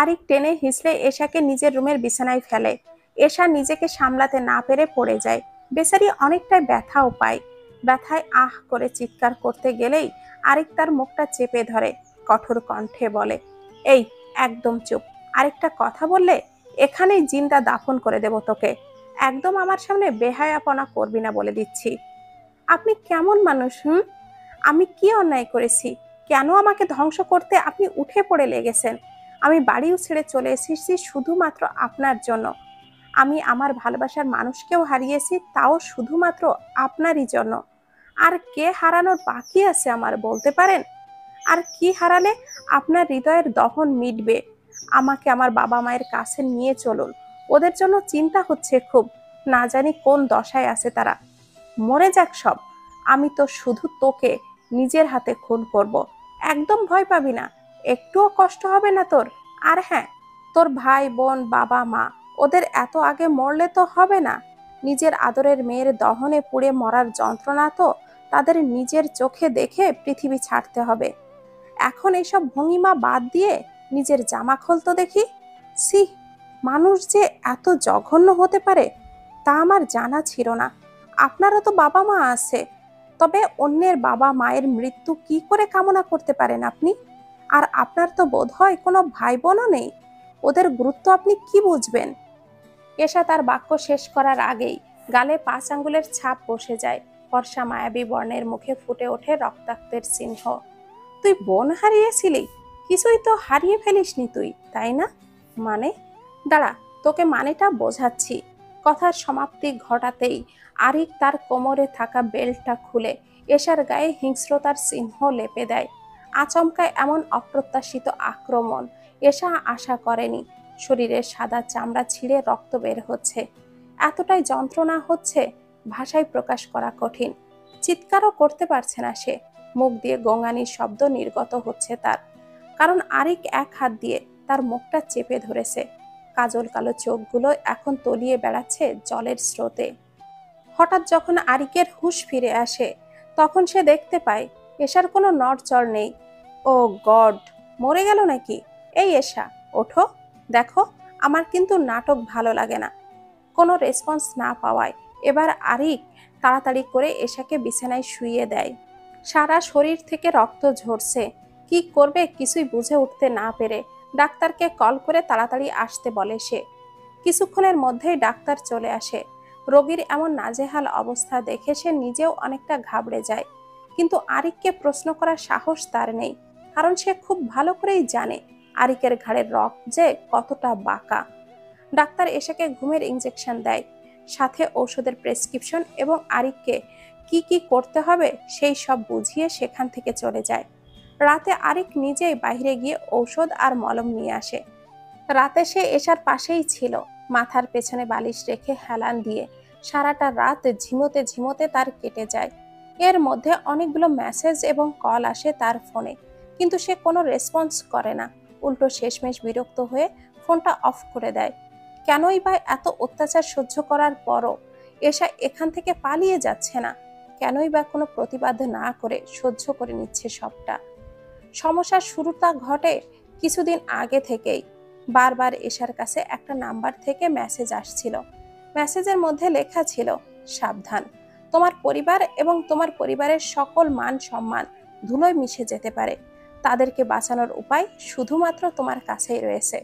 আরিক টেনে হিসড়ে এশাকে নিজের রুমের বিছানায় ফেলে এশা নিজেকে সামলাতে না পেরে পড়ে যায় বেচারি অনেকটাই ব্যথাও পায় ব্যথায় আহ করে চিৎকার করতে গেলেই আরেক তার মুখটা চেপে ধরে কঠোর কণ্ঠে বলে এই একদম চুপ আরেকটা কথা বললে এখানেই জিন্দা দাফন করে দেব তোকে একদম আমার সামনে বেহায়াপনা করবি না বলে দিচ্ছি আপনি কেমন মানুষ হুম আমি কি অন্যায় করেছি কেন আমাকে ধ্বংস করতে আপনি উঠে পড়ে লেগেছেন আমি বাড়িও ছেড়ে চলে এসেছি শুধুমাত্র আপনার জন্য আমি আমার ভালোবাসার মানুষকেও হারিয়েছি তাও শুধুমাত্র আপনারই জন্য আর কে হারানোর বাকি আছে আমার বলতে পারেন আর কি হারালে আপনার হৃদয়ের দহন মিটবে আমাকে আমার বাবা মায়ের কাছে নিয়ে চলুন ওদের জন্য চিন্তা হচ্ছে খুব না জানি কোন দশায় আছে তারা মরে যাক সব আমি তো শুধু তোকে নিজের হাতে খুন করব একদম ভয় পাবি না একটুও কষ্ট হবে না তোর আর হ্যাঁ তোর ভাই বোন বাবা মা ওদের এত আগে মরলে তো হবে না নিজের আদরের মেয়ের দহনে পুড়ে মরার যন্ত্রণা তো তাদের নিজের চোখে দেখে পৃথিবী ছাড়তে হবে এখন এইসব ভঙ্গিমা বাদ দিয়ে নিজের জামা খোলতো দেখি সি মানুষ যে এত জঘন্য হতে পারে তা আমার জানা ছিল না আপনারা তো বাবা মা আছে তবে অন্যের বাবা মায়ের মৃত্যু কি করে কামনা করতে পারেন আপনি আর আপনার তো বোধ হয় কোনো ভাই বোনও নেই ওদের গুরুত্ব আপনি কি বুঝবেন এসা তার বাক্য শেষ করার আগেই গালে পাঁচ আঙ্গুলের ছাপ বসে যায় ফর্সা মায়াবী বর্ণের মুখে ফুটে ওঠে রক্তাক্তের চিহ্ন তুই বোন হারিয়েছিলি কিছুই তো হারিয়ে ফেলিসনি তুই তাই না মানে দাঁড়া তোকে মানেটা বোঝাচ্ছি কথার সমাপ্তি ঘটাতেই আরিক তার কোমরে থাকা বেল্টটা খুলে এশার গায়ে হিংস্রতার চিহ্ন লেপে দেয় আচমকা এমন অপ্রত্যাশিত আক্রমণ এসা আশা করেনি শরীরের সাদা চামড়া ছিঁড়ে রক্ত বের হচ্ছে এতটাই যন্ত্রণা হচ্ছে ভাষায় প্রকাশ করা কঠিন চিৎকারও করতে পারছে না সে মুখ দিয়ে গঙ্গানির শব্দ নির্গত হচ্ছে তার কারণ আরেক এক হাত দিয়ে তার মুখটা চেপে ধরেছে কাজল কালো চোখগুলো এখন তলিয়ে বেড়াচ্ছে জলের স্রোতে হঠাৎ যখন আরিকের হুশ ফিরে আসে তখন সে দেখতে পায় এসার কোনো নড়চড় নেই ও গড মরে গেল নাকি এই এশা ওঠো দেখো আমার কিন্তু নাটক ভালো লাগে না কোনো রেসপন্স না পাওয়ায় এবার আরিক তাড়াতাড়ি করে এশাকে বিছানায় শুইয়ে দেয় সারা শরীর থেকে রক্ত ঝরছে কি করবে কিছুই বুঝে উঠতে না পেরে ডাক্তারকে কল করে তাড়াতাড়ি আসতে বলে সে কিছুক্ষণের মধ্যেই ডাক্তার চলে আসে রোগীর এমন নাজেহাল অবস্থা দেখে সে নিজেও অনেকটা ঘাবড়ে যায় কিন্তু আরিককে প্রশ্ন করার সাহস তার নেই কারণ সে খুব ভালো করেই জানে আরিকের ঘাড়ের রক যে কতটা বাঁকা ডাক্তার এসেকে ঘুমের ইঞ্জেকশন দেয় সাথে ঔষধের প্রেসক্রিপশন এবং আরিককে কি কি করতে হবে সেই সব বুঝিয়ে সেখান থেকে চলে যায় রাতে আরিক নিজেই বাইরে গিয়ে ঔষধ আর মলম নিয়ে আসে রাতে সে এসার পাশেই ছিল মাথার পেছনে বালিশ রেখে হেলান দিয়ে সারাটা রাত ঝিমোতে ঝিমোতে তার কেটে যায় এর মধ্যে অনেকগুলো মেসেজ এবং কল আসে তার ফোনে কিন্তু সে কোনো রেসপন্স করে না উল্টো শেষমেশ বিরক্ত হয়ে ফোনটা অফ করে দেয় কেনই বা এত অত্যাচার সহ্য করার পরও এসা এখান থেকে পালিয়ে যাচ্ছে না কেনই বা কোনো প্রতিবাদ না করে সহ্য করে নিচ্ছে সবটা সমস্যার শুরুটা ঘটে কিছুদিন আগে থেকেই বারবার এশার কাছে একটা নাম্বার থেকে মেসেজ আসছিল মেসেজের মধ্যে লেখা ছিল সাবধান তোমার পরিবার এবং তোমার পরিবারের সকল মান সম্মান ধুলোয় মিশে যেতে পারে তাদেরকে বাঁচানোর উপায় শুধুমাত্র তোমার কাছেই রয়েছে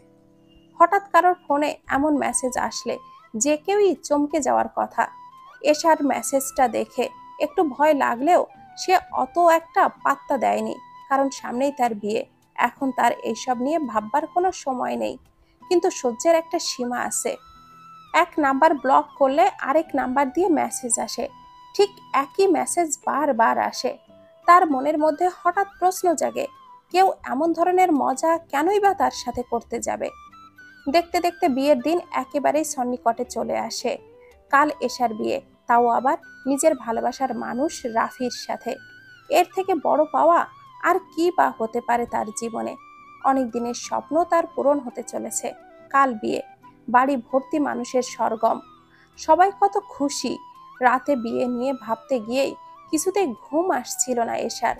হঠাৎ কারোর ফোনে এমন মেসেজ আসলে যে কেউই চমকে যাওয়ার কথা এসার মেসেজটা দেখে একটু ভয় লাগলেও সে অত একটা পাত্তা দেয়নি কারণ সামনেই তার বিয়ে এখন তার এইসব নিয়ে ভাববার কোনো সময় নেই কিন্তু সহ্যের একটা সীমা আছে এক নাম্বার ব্লক করলে আরেক নাম্বার দিয়ে মেসেজ আসে ঠিক একই মেসেজ বারবার আসে তার মনের মধ্যে হঠাৎ প্রশ্ন জাগে কেউ এমন ধরনের মজা কেনই বা তার সাথে করতে যাবে দেখতে দেখতে বিয়ের দিন একেবারেই সন্নিকটে চলে আসে কাল এশার বিয়ে তাও আবার নিজের ভালোবাসার মানুষ রাফির সাথে এর থেকে বড় পাওয়া আর কি বা হতে পারে তার জীবনে অনেক দিনের স্বপ্ন তার পূরণ হতে চলেছে কাল বিয়ে বাড়ি ভর্তি মানুষের সরগম সবাই কত খুশি রাতে বিয়ে নিয়ে ভাবতে গিয়েই কিছুতে ঘুম আসছিল না এশার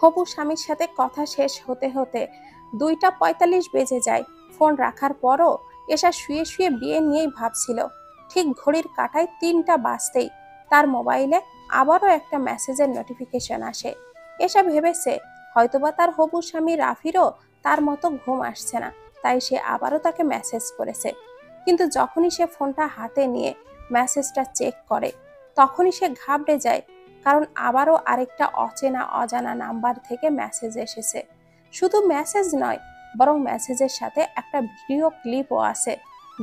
হবু স্বামীর সাথে কথা শেষ হতে হতে দুইটা পঁয়তাল্লিশ বেজে যায় ফোন রাখার পরও এসা শুয়ে শুয়ে বিয়ে নিয়েই ভাবছিল ঠিক ঘড়ির কাটায় তিনটা বাজতেই তার মোবাইলে আবারও একটা মেসেজের নোটিফিকেশন আসে এসা ভেবেছে হয়তোবা তার হবু স্বামী রাফিরও তার মতো ঘুম আসছে না তাই সে আবারও তাকে মেসেজ করেছে কিন্তু যখনই সে ফোনটা হাতে নিয়ে মেসেজটা চেক করে তখনই সে ঘাবড়ে যায় কারণ আবারও আরেকটা অচেনা অজানা নাম্বার থেকে মেসেজ এসেছে শুধু মেসেজ নয় বরং মেসেজের সাথে একটা ভিডিও ক্লিপও আছে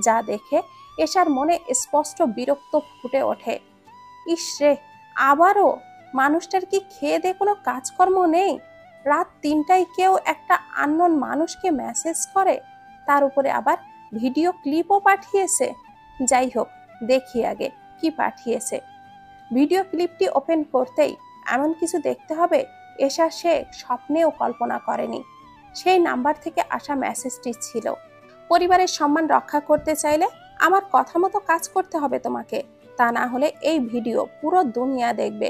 যা দেখে এশার মনে স্পষ্ট বিরক্ত ফুটে ওঠে ইস রে আবারও মানুষটার কি খেয়ে দিয়ে কোনো কাজকর্ম নেই রাত তিনটায় কেউ একটা আননোন মানুষকে মেসেজ করে তার উপরে আবার ভিডিও ক্লিপও পাঠিয়েছে যাই হোক দেখি আগে কি পাঠিয়েছে ভিডিও ক্লিপটি ওপেন করতেই এমন কিছু দেখতে হবে এসা সে স্বপ্নেও কল্পনা করেনি সেই নাম্বার থেকে আসা মেসেজটি ছিল পরিবারের সম্মান রক্ষা করতে চাইলে আমার কথা মতো কাজ করতে হবে তোমাকে তা না হলে এই ভিডিও পুরো দুনিয়া দেখবে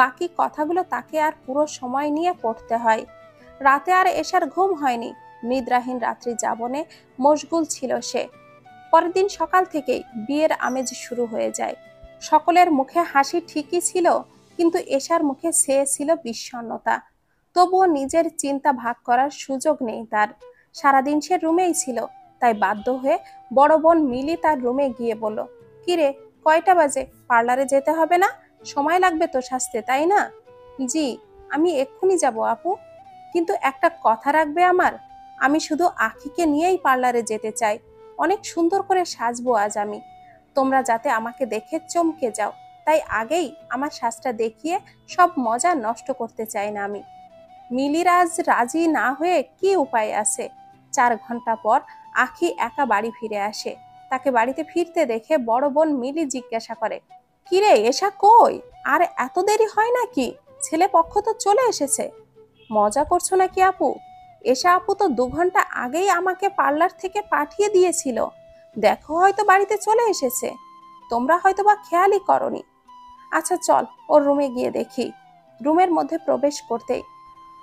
বাকি কথাগুলো তাকে আর পুরো সময় নিয়ে পড়তে হয় রাতে আর এসার ঘুম হয়নি নিদ্রাহীন রাত্রি যাবনে মশগুল ছিল সে পরের দিন সকাল থেকেই বিয়ের আমেজ শুরু হয়ে যায় সকলের মুখে হাসি ঠিকই ছিল কিন্তু এশার মুখে সে ছিল বিষণ্নতা তবুও নিজের চিন্তা ভাগ করার সুযোগ নেই তার সারাদিন সে রুমেই ছিল তাই বাধ্য হয়ে বড় বোন মিলি তার রুমে গিয়ে বলল কিরে কয়টা বাজে পার্লারে যেতে হবে না সময় লাগবে তো সাজতে তাই না জি আমি এক্ষুনি যাব আপু কিন্তু একটা কথা রাখবে আমার আমি শুধু আখিকে নিয়েই পার্লারে যেতে চাই অনেক সুন্দর করে সাজবো আজ আমি তোমরা যাতে আমাকে দেখে চমকে যাও তাই আগেই আমার শ্বাসটা দেখিয়ে সব মজা নষ্ট করতে চাই না আমি মিলিরাজ রাজি না হয়ে কি উপায় আছে চার ঘন্টা পর আখি একা বাড়ি ফিরে আসে তাকে বাড়িতে ফিরতে দেখে বড় বোন মিলি জিজ্ঞাসা করে কিরে এসা কই আর এত দেরি হয় নাকি ছেলে পক্ষ তো চলে এসেছে মজা করছো নাকি আপু এসা আপু তো দু ঘন্টা আগেই আমাকে পার্লার থেকে পাঠিয়ে দিয়েছিল দেখো হয়তো বাড়িতে চলে এসেছে তোমরা হয়তো বা খেয়ালই করনি আচ্ছা চল ওর রুমে গিয়ে দেখি রুমের মধ্যে প্রবেশ করতে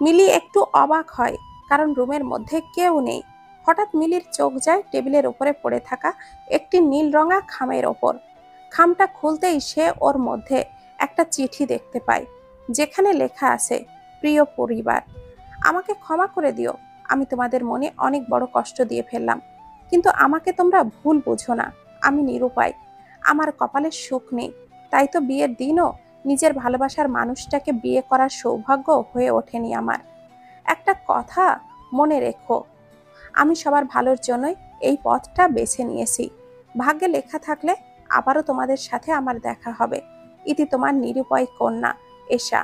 মিলি একটু অবাক হয় কারণ রুমের মধ্যে কেউ নেই হঠাৎ মিলির চোখ যায় টেবিলের উপরে পড়ে থাকা একটি নীল রঙা খামের ওপর খামটা খুলতেই সে ওর মধ্যে একটা চিঠি দেখতে পায় যেখানে লেখা আছে প্রিয় পরিবার আমাকে ক্ষমা করে দিও আমি তোমাদের মনে অনেক বড় কষ্ট দিয়ে ফেললাম কিন্তু আমাকে তোমরা ভুল বোঝো না আমি নিরুপায় আমার কপালে সুখ নেই তাই তো বিয়ের দিনও নিজের ভালোবাসার মানুষটাকে বিয়ে করার সৌভাগ্য হয়ে ওঠেনি আমার একটা কথা মনে রেখো আমি সবার ভালোর জন্যই এই পথটা বেছে নিয়েছি ভাগ্যে লেখা থাকলে আবারও তোমাদের সাথে আমার দেখা হবে ইতি তোমার নিরুপায় কন্যা এশা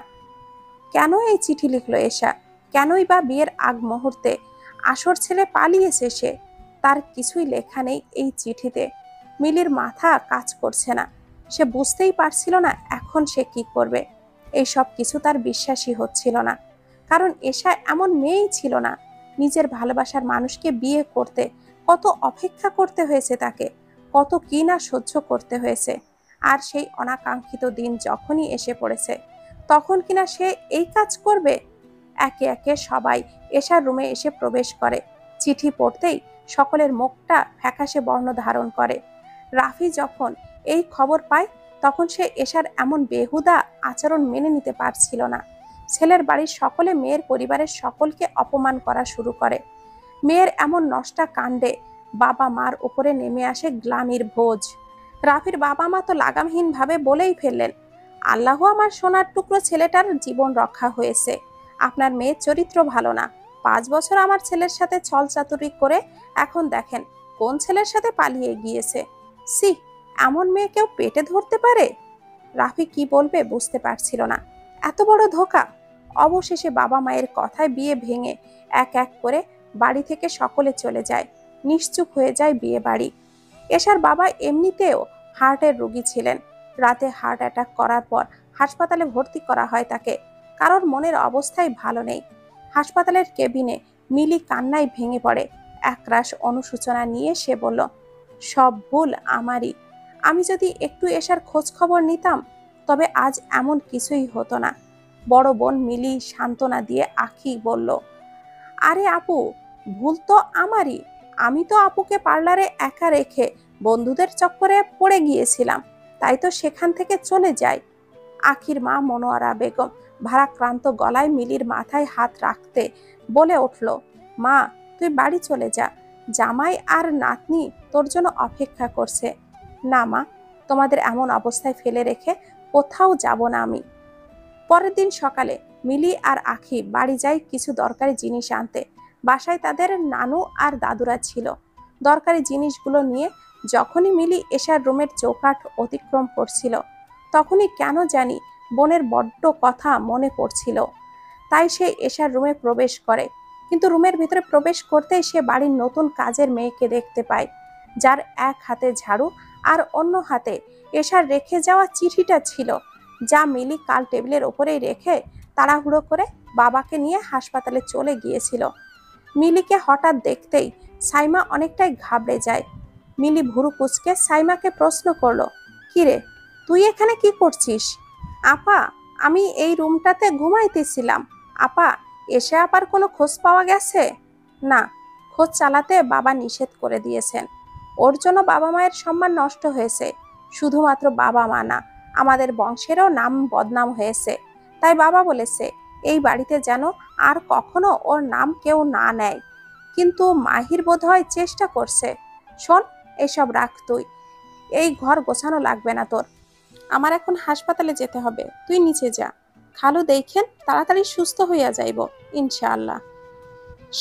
কেন এই চিঠি লিখলো এশা কেনই বা বিয়ের আগ মুহূর্তে আসর ছেলে পালিয়েছে সে তার কিছুই লেখা নেই এই চিঠিতে মিলির মাথা কাজ করছে না সে বুঝতেই পারছিল না এখন সে কি করবে এই সব কিছু তার বিশ্বাসই হচ্ছিল না কারণ এশা এমন মেয়েই ছিল না নিজের ভালোবাসার মানুষকে বিয়ে করতে কত অপেক্ষা করতে হয়েছে তাকে কত কি না সহ্য করতে হয়েছে আর সেই অনাকাঙ্ক্ষিত দিন যখনই এসে পড়েছে তখন কিনা সে এই কাজ করবে একে একে সবাই এশার রুমে এসে প্রবেশ করে চিঠি পড়তেই সকলের মুখটা ফ্যাকাশে বর্ণ ধারণ করে রাফি যখন এই খবর পায় তখন সে এশার এমন বেহুদা আচরণ মেনে নিতে পারছিল না ছেলের বাড়ির সকলে মেয়ের পরিবারের সকলকে অপমান করা শুরু করে মেয়ের এমন নষ্টা কাণ্ডে বাবা মার ওপরে নেমে আসে গ্লানির ভোজ রাফির বাবা মা তো লাগামহীনভাবে বলেই ফেললেন আল্লাহ আমার সোনার টুকরো ছেলেটার জীবন রক্ষা হয়েছে আপনার মেয়ের চরিত্র ভালো না পাঁচ বছর আমার ছেলের সাথে ছল চাতুরি করে এখন দেখেন কোন ছেলের সাথে পালিয়ে গিয়েছে সি এমন মেয়ে কেউ পেটে ধরতে পারে রাফি কি বলবে বুঝতে পারছিল না এত বড় ধোকা অবশেষে বাবা মায়ের কথায় বিয়ে ভেঙে এক এক করে বাড়ি থেকে সকলে চলে যায় নিশ্চুপ হয়ে যায় বিয়ে বাড়ি এশার বাবা এমনিতেও হার্টের রোগী ছিলেন রাতে হার্ট অ্যাটাক করার পর হাসপাতালে ভর্তি করা হয় তাকে কারোর মনের অবস্থাই ভালো নেই হাসপাতালের কেবিনে মিলি কান্নায় ভেঙে পড়ে একরাশ অনুসূচনা নিয়ে সে বলল সব ভুল আমারই আমি যদি একটু এসার খোঁজ খবর নিতাম তবে আজ এমন কিছুই হতো না বড় বোন মিলি সান্ত্বনা দিয়ে আখি বলল আরে আপু ভুল তো আমারই আমি তো আপুকে পার্লারে একা রেখে বন্ধুদের চক্করে পড়ে গিয়েছিলাম তাই তো সেখান থেকে চলে যায় আখির মা মনোয়ারা বেগম ভারাক্রান্ত গলায় মিলির মাথায় হাত রাখতে বলে উঠল মা তুই বাড়ি চলে যা জামাই আর নাতনি তোর জন্য অপেক্ষা করছে না মা তোমাদের এমন অবস্থায় ফেলে রেখে কোথাও যাব না আমি পরের দিন সকালে মিলি আর আখি বাড়ি যায় কিছু দরকারি জিনিস আনতে বাসায় তাদের নানু আর দাদুরা ছিল দরকারি জিনিসগুলো নিয়ে যখনই মিলি এসার রুমের চৌকাঠ অতিক্রম করছিল তখনই কেন জানি বোনের বড্ড কথা মনে পড়ছিল তাই সে এসার রুমে প্রবেশ করে কিন্তু রুমের ভিতরে প্রবেশ করতেই সে বাড়ির নতুন কাজের মেয়েকে দেখতে পায় যার এক হাতে ঝাড়ু আর অন্য হাতে এসার রেখে যাওয়া চিঠিটা ছিল যা মিলি কাল টেবিলের ওপরেই রেখে তাড়াহুড়ো করে বাবাকে নিয়ে হাসপাতালে চলে গিয়েছিল মিলিকে হঠাৎ দেখতেই সাইমা অনেকটাই ঘাবড়ে যায় মিলি ভুরু কুচকে সাইমাকে প্রশ্ন করলো কিরে তুই এখানে কি করছিস আপা আমি এই রুমটাতে ঘুমাইতেছিলাম আপা এসে আবার কোনো খোঁজ পাওয়া গেছে না খোঁজ চালাতে বাবা নিষেধ করে দিয়েছেন ওর জন্য বাবা মায়ের সম্মান নষ্ট হয়েছে শুধুমাত্র বাবা মা না আমাদের বংশেরও নাম বদনাম হয়েছে তাই বাবা বলেছে এই বাড়িতে যেন আর কখনো ওর নাম কেউ না নেয় কিন্তু মাহির বোধহয় চেষ্টা করছে শোন এসব রাখ তুই এই ঘর গোছানো লাগবে না তোর আমার এখন হাসপাতালে যেতে হবে তুই নিচে যা খালু দেখেন তাড়াতাড়ি সুস্থ হইয়া যাইব ইনশাআল্লাহ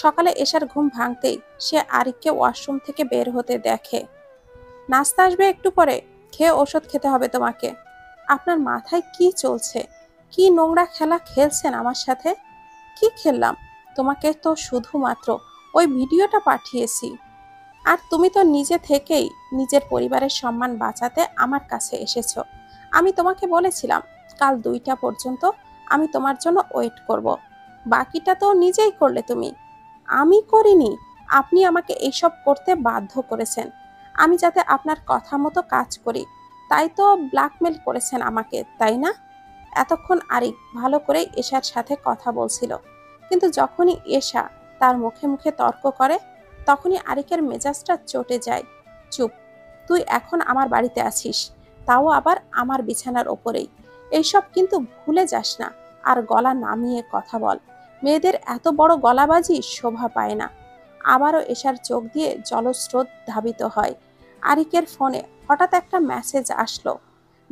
সকালে এসার ঘুম ভাঙতেই সে আরিককে ওয়াশরুম থেকে বের হতে দেখে নাস্তা আসবে একটু পরে খেয়ে ওষুধ খেতে হবে তোমাকে আপনার মাথায় কি চলছে কি নোংরা খেলা খেলছেন আমার সাথে কি খেললাম তোমাকে তো শুধুমাত্র ওই ভিডিওটা পাঠিয়েছি আর তুমি তো নিজে থেকেই নিজের পরিবারের সম্মান বাঁচাতে আমার কাছে এসেছো আমি তোমাকে বলেছিলাম কাল দুইটা পর্যন্ত আমি তোমার জন্য ওয়েট করব। বাকিটা তো নিজেই করলে তুমি আমি করিনি আপনি আমাকে এইসব করতে বাধ্য করেছেন আমি যাতে আপনার কথা মতো কাজ করি তাই তো ব্ল্যাকমেল করেছেন আমাকে তাই না এতক্ষণ আরিক ভালো করে এশার সাথে কথা বলছিল কিন্তু যখনই এশা তার মুখে মুখে তর্ক করে তখনই আরিকের মেজাজটা চটে যায় চুপ তুই এখন আমার বাড়িতে আছিস তাও আবার আমার বিছানার ওপরেই এইসব কিন্তু ভুলে যাস না আর গলা নামিয়ে কথা বল মেয়েদের এত বড় গলাবাজি শোভা পায় না আবারও এসার চোখ দিয়ে জলস্রোত ধাবিত হয় আরিকের ফোনে হঠাৎ একটা মেসেজ আসলো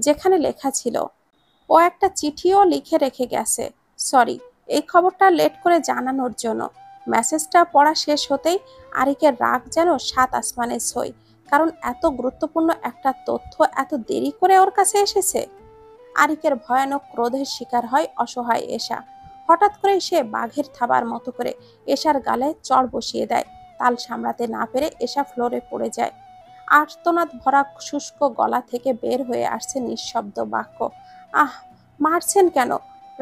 যেখানে লেখা ছিল ও একটা চিঠিও লিখে রেখে গেছে সরি এই খবরটা লেট করে জানানোর জন্য মেসেজটা পড়া শেষ হতেই আরিকের রাগ যেন সাত আসমানে সই কারণ এত গুরুত্বপূর্ণ একটা তথ্য এত দেরি করে ওর কাছে এসেছে আরিকের ভয়ানক ক্রোধের শিকার হয় অসহায় এশা হঠাৎ করে সে বাঘের থাবার মতো করে এশার গালে চড় বসিয়ে দেয় তাল সামলাতে না পেরে এশা ফ্লোরে পড়ে যায় আর্তনাদ ভরা শুষ্ক গলা থেকে বের হয়ে আসছে নিঃশব্দ বাক্য আহ মারছেন কেন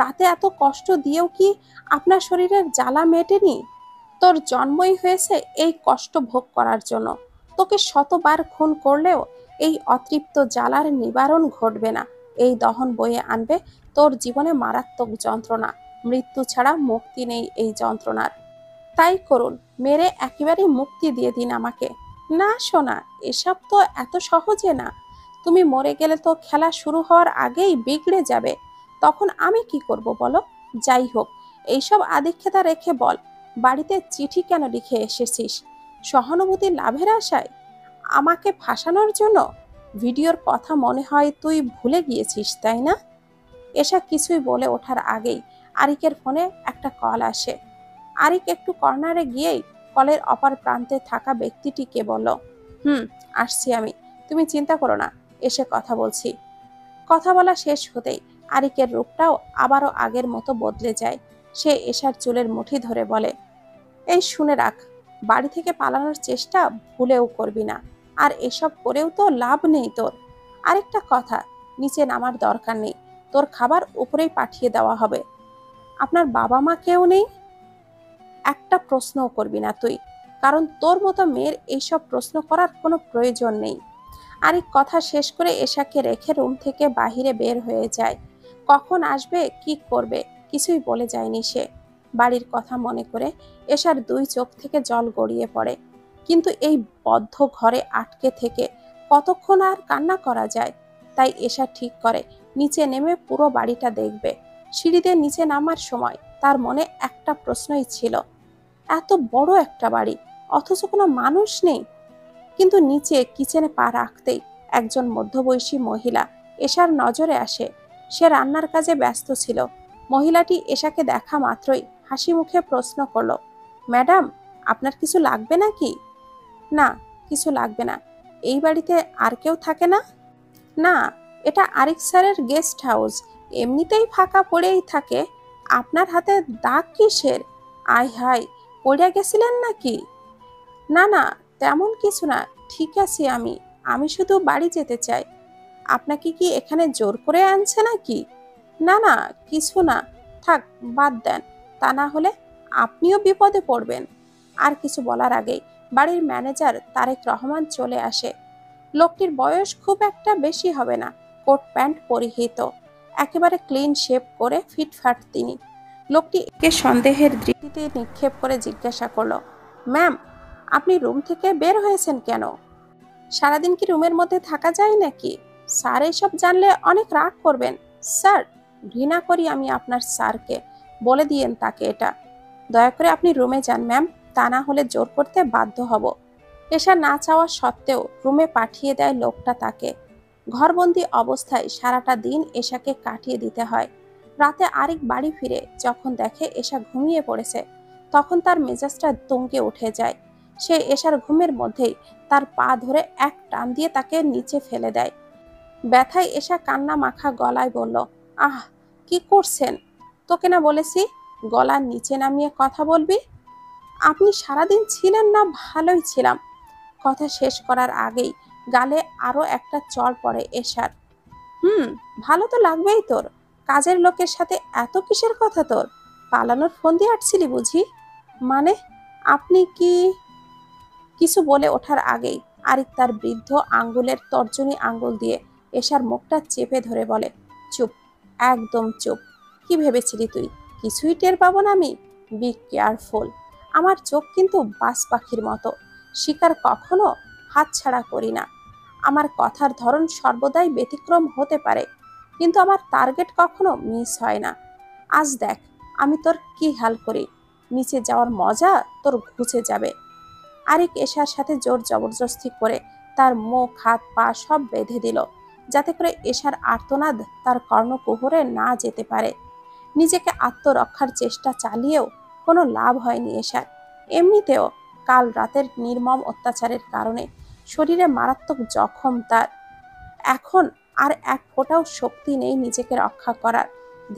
রাতে এত কষ্ট দিয়েও কি আপনার শরীরের জ্বালা মেটেনি তোর জন্মই হয়েছে এই কষ্ট ভোগ করার জন্য তোকে শতবার খুন করলেও এই অতৃপ্ত জ্বালার নিবারণ ঘটবে না এই দহন বয়ে আনবে তোর জীবনে মারাত্মক যন্ত্রণা মৃত্যু ছাড়া মুক্তি নেই এই যন্ত্রণার তাই করুন মেরে একেবারে মুক্তি দিয়ে দিন আমাকে না সোনা এসব তো এত সহজে না তুমি মরে গেলে তো খেলা শুরু হওয়ার আগেই বিগড়ে যাবে তখন আমি কি করব বলো যাই হোক এইসব আদিক্ষেতা রেখে বল বাড়িতে চিঠি কেন লিখে এসেছিস সহানুভূতি লাভের আশায় আমাকে ফাঁসানোর জন্য ভিডিওর কথা মনে হয় তুই ভুলে গিয়েছিস তাই না এসা কিছুই বলে ওঠার আগেই আরিকের ফোনে একটা কল আসে আরিক একটু কর্নারে গিয়েই কলের অপার প্রান্তে থাকা ব্যক্তিটিকে বলল হুম আসছি আমি তুমি চিন্তা করো না এসে কথা বলছি কথা বলা শেষ হতেই আরিকের রূপটাও আবারও আগের মতো বদলে যায় সে এসার চুলের মুঠি ধরে বলে এই শুনে রাখ বাড়ি থেকে পালানোর চেষ্টা ভুলেও করবি না আর এসব করেও তো লাভ নেই তোর আরেকটা কথা নিচে নামার দরকার নেই তোর খাবার উপরেই পাঠিয়ে দেওয়া হবে আপনার বাবা মা কেউ নেই একটা প্রশ্নও করবি না তুই কারণ তোর মতো মেয়ের এইসব প্রশ্ন করার কোনো প্রয়োজন নেই আর এক কথা শেষ করে এশাকে রেখে রুম থেকে বাহিরে বের হয়ে যায় কখন আসবে কি করবে কিছুই বলে যায়নি সে বাড়ির কথা মনে করে এশার দুই চোখ থেকে জল গড়িয়ে পড়ে কিন্তু এই বদ্ধ ঘরে আটকে থেকে কতক্ষণ আর কান্না করা যায় তাই এশা ঠিক করে নিচে নেমে পুরো বাড়িটা দেখবে সিঁড়িতে নিচে নামার সময় তার মনে একটা প্রশ্নই ছিল এত বড় একটা বাড়ি অথচ কোনো মানুষ নেই কিন্তু নিচে কিচেনে পা রাখতেই একজন মধ্যবয়সী মহিলা এশার নজরে আসে সে রান্নার কাজে ব্যস্ত ছিল মহিলাটি এশাকে দেখা মাত্রই হাসি মুখে প্রশ্ন করলো ম্যাডাম আপনার কিছু লাগবে নাকি না কিছু লাগবে না এই বাড়িতে আর কেউ থাকে না না এটা আরিক স্যারের গেস্ট হাউস এমনিতেই ফাঁকা পড়েই থাকে আপনার হাতে দাগ কিসের আয় হায় পড়ে গেছিলেন নাকি না না তেমন কিছু না ঠিক আছে আমি আমি শুধু বাড়ি যেতে চাই আপনাকে কি এখানে জোর করে আনছে নাকি না না কিছু না থাক বাদ দেন তা না হলে আপনিও বিপদে পড়বেন আর কিছু বলার আগেই বাড়ির ম্যানেজার তারেক রহমান চলে আসে লোকটির বয়স খুব একটা বেশি হবে না কোট প্যান্ট পরিহিত একেবারে ক্লিন শেপ করে ফিটফাট তিনি লোকটি একে সন্দেহের দৃষ্টিতে নিক্ষেপ করে জিজ্ঞাসা করলো ম্যাম আপনি রুম থেকে বের হয়েছেন কেন সারাদিন কি রুমের মধ্যে থাকা যায় নাকি স্যার এসব জানলে অনেক রাগ করবেন স্যার ঘৃণা করি আমি আপনার স্যারকে বলে দিয়েন তাকে এটা দয়া করে আপনি রুমে যান ম্যাম তা না হলে জোর করতে বাধ্য হব এসা না চাওয়া সত্ত্বেও রুমে পাঠিয়ে দেয় লোকটা তাকে ঘরবন্দি অবস্থায় সারাটা দিন এসাকে কাটিয়ে দিতে হয় রাতে আরেক বাড়ি ফিরে যখন দেখে এসা ঘুমিয়ে পড়েছে তখন তার মেজাজটা তঙ্গে উঠে যায় সে এসার ঘুমের মধ্যেই তার পা ধরে এক টান দিয়ে তাকে নিচে ফেলে দেয় ব্যথায় এসা কান্না মাখা গলায় বলল আহ কি করছেন তোকে না বলেছি গলার নিচে নামিয়ে কথা বলবি আপনি সারাদিন ছিলেন না ভালোই ছিলাম কথা শেষ করার আগেই গালে আরও একটা চর পড়ে এসার হুম ভালো তো লাগবেই তোর কাজের লোকের সাথে এত কিসের কথা তোর পালানোর ফোন দিয়ে আটছিলি বুঝি মানে আপনি কি কিছু বলে ওঠার আগেই আরিক তার বৃদ্ধ আঙ্গুলের তর্জনী আঙ্গুল দিয়ে এসার মুখটা চেপে ধরে বলে চুপ একদম চুপ কি ভেবেছিলি তুই কিছুই টের পাবো না আমি বি কেয়ারফুল আমার চোখ কিন্তু বাস পাখির মতো শিকার কখনো হাত ছাড়া করি না আমার কথার ধরন সর্বদাই ব্যতিক্রম হতে পারে কিন্তু আমার টার্গেট কখনো মিস হয় না আজ দেখ আমি তোর কি হাল করি নিচে যাওয়ার মজা তোর ঘুচে যাবে আরেক এশার সাথে জোর জবরদস্তি করে তার মুখ হাত পা সব বেঁধে দিল যাতে করে এশার আর্তনাদ তার কর্ণকুহরে না যেতে পারে নিজেকে আত্মরক্ষার চেষ্টা চালিয়েও কোনো লাভ হয়নি এশার এমনিতেও কাল রাতের নির্মম অত্যাচারের কারণে শরীরে মারাত্মক জখম তার এখন আর এক ফোটাও শক্তি নেই নিজেকে রক্ষা করার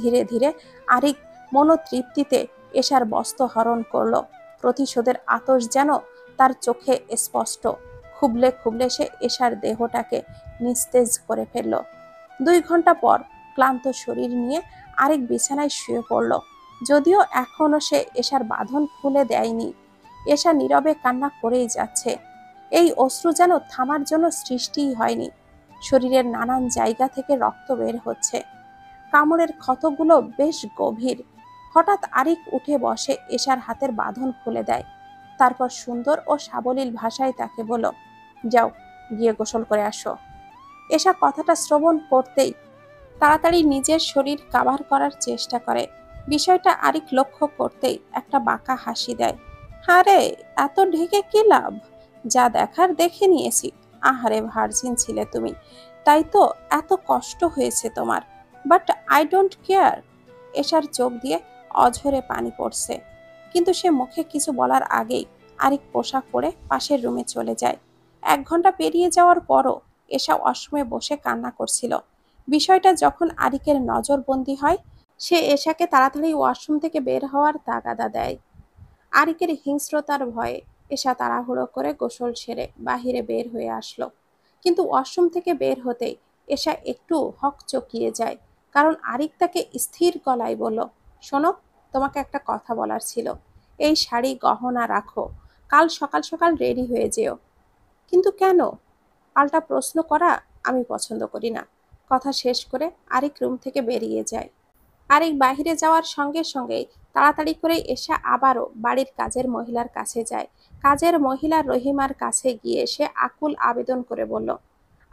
ধীরে ধীরে আরিক মনোতৃপ্তিতে এশার বস্ত্র হরণ করল প্রতিশোধের আতস যেন তার চোখে স্পষ্ট খুবলে খুবলে সে এশার দেহটাকে নিস্তেজ করে ফেলল দুই ঘন্টা পর ক্লান্ত শরীর নিয়ে আরেক বিছানায় শুয়ে পড়ল যদিও এখনও সে এশার বাঁধন খুলে দেয়নি এশা নীরবে কান্না করেই যাচ্ছে এই অশ্রু যেন থামার জন্য সৃষ্টিই হয়নি শরীরের নানান জায়গা থেকে রক্ত বের হচ্ছে কামড়ের ক্ষতগুলো বেশ গভীর হঠাৎ আরিক উঠে বসে এশার হাতের বাঁধন খুলে দেয় তারপর সুন্দর ও সাবলীল ভাষায় তাকে বলো যাও গিয়ে গোসল করে আসো এশা কথাটা শ্রবণ করতেই তাড়াতাড়ি নিজের শরীর কাভার করার চেষ্টা করে বিষয়টা আরিক লক্ষ্য করতেই একটা বাঁকা হাসি দেয় হারে এত ঢেকে কি লাভ যা দেখার দেখে নিয়েছি আহারে ভার্জিন ছিলে তুমি তাই তো এত কষ্ট হয়েছে তোমার বাট আই ডোন্ট কেয়ার এসার চোখ দিয়ে অঝরে পানি পড়ছে কিন্তু সে মুখে কিছু বলার আগেই আরেক পোশাক পরে পাশের রুমে চলে যায় এক ঘন্টা পেরিয়ে যাওয়ার পরও এসা অসময়ে বসে কান্না করছিল বিষয়টা যখন আরিকের নজরবন্দি হয় সে এশাকে তাড়াতাড়ি ওয়াশরুম থেকে বের হওয়ার তাগাদা দেয় আরিকের হিংস্রতার ভয়ে এশা তাড়াহুড়ো করে গোসল সেরে বাহিরে বের হয়ে আসলো কিন্তু ওয়াশরুম থেকে বের হতেই এশা একটু হক চকিয়ে যায় কারণ আরিক তাকে স্থির গলায় বলল শোনো তোমাকে একটা কথা বলার ছিল এই শাড়ি গহনা রাখো কাল সকাল সকাল রেডি হয়ে যেও কিন্তু কেন পাল্টা প্রশ্ন করা আমি পছন্দ করি না কথা শেষ করে আরেক রুম থেকে বেরিয়ে যায় আরেক বাহিরে যাওয়ার সঙ্গে সঙ্গে তাড়াতাড়ি করে এসা আবারও বাড়ির কাজের মহিলার কাছে যায় কাজের মহিলা রহিমার কাছে গিয়ে সে আকুল আবেদন করে বলল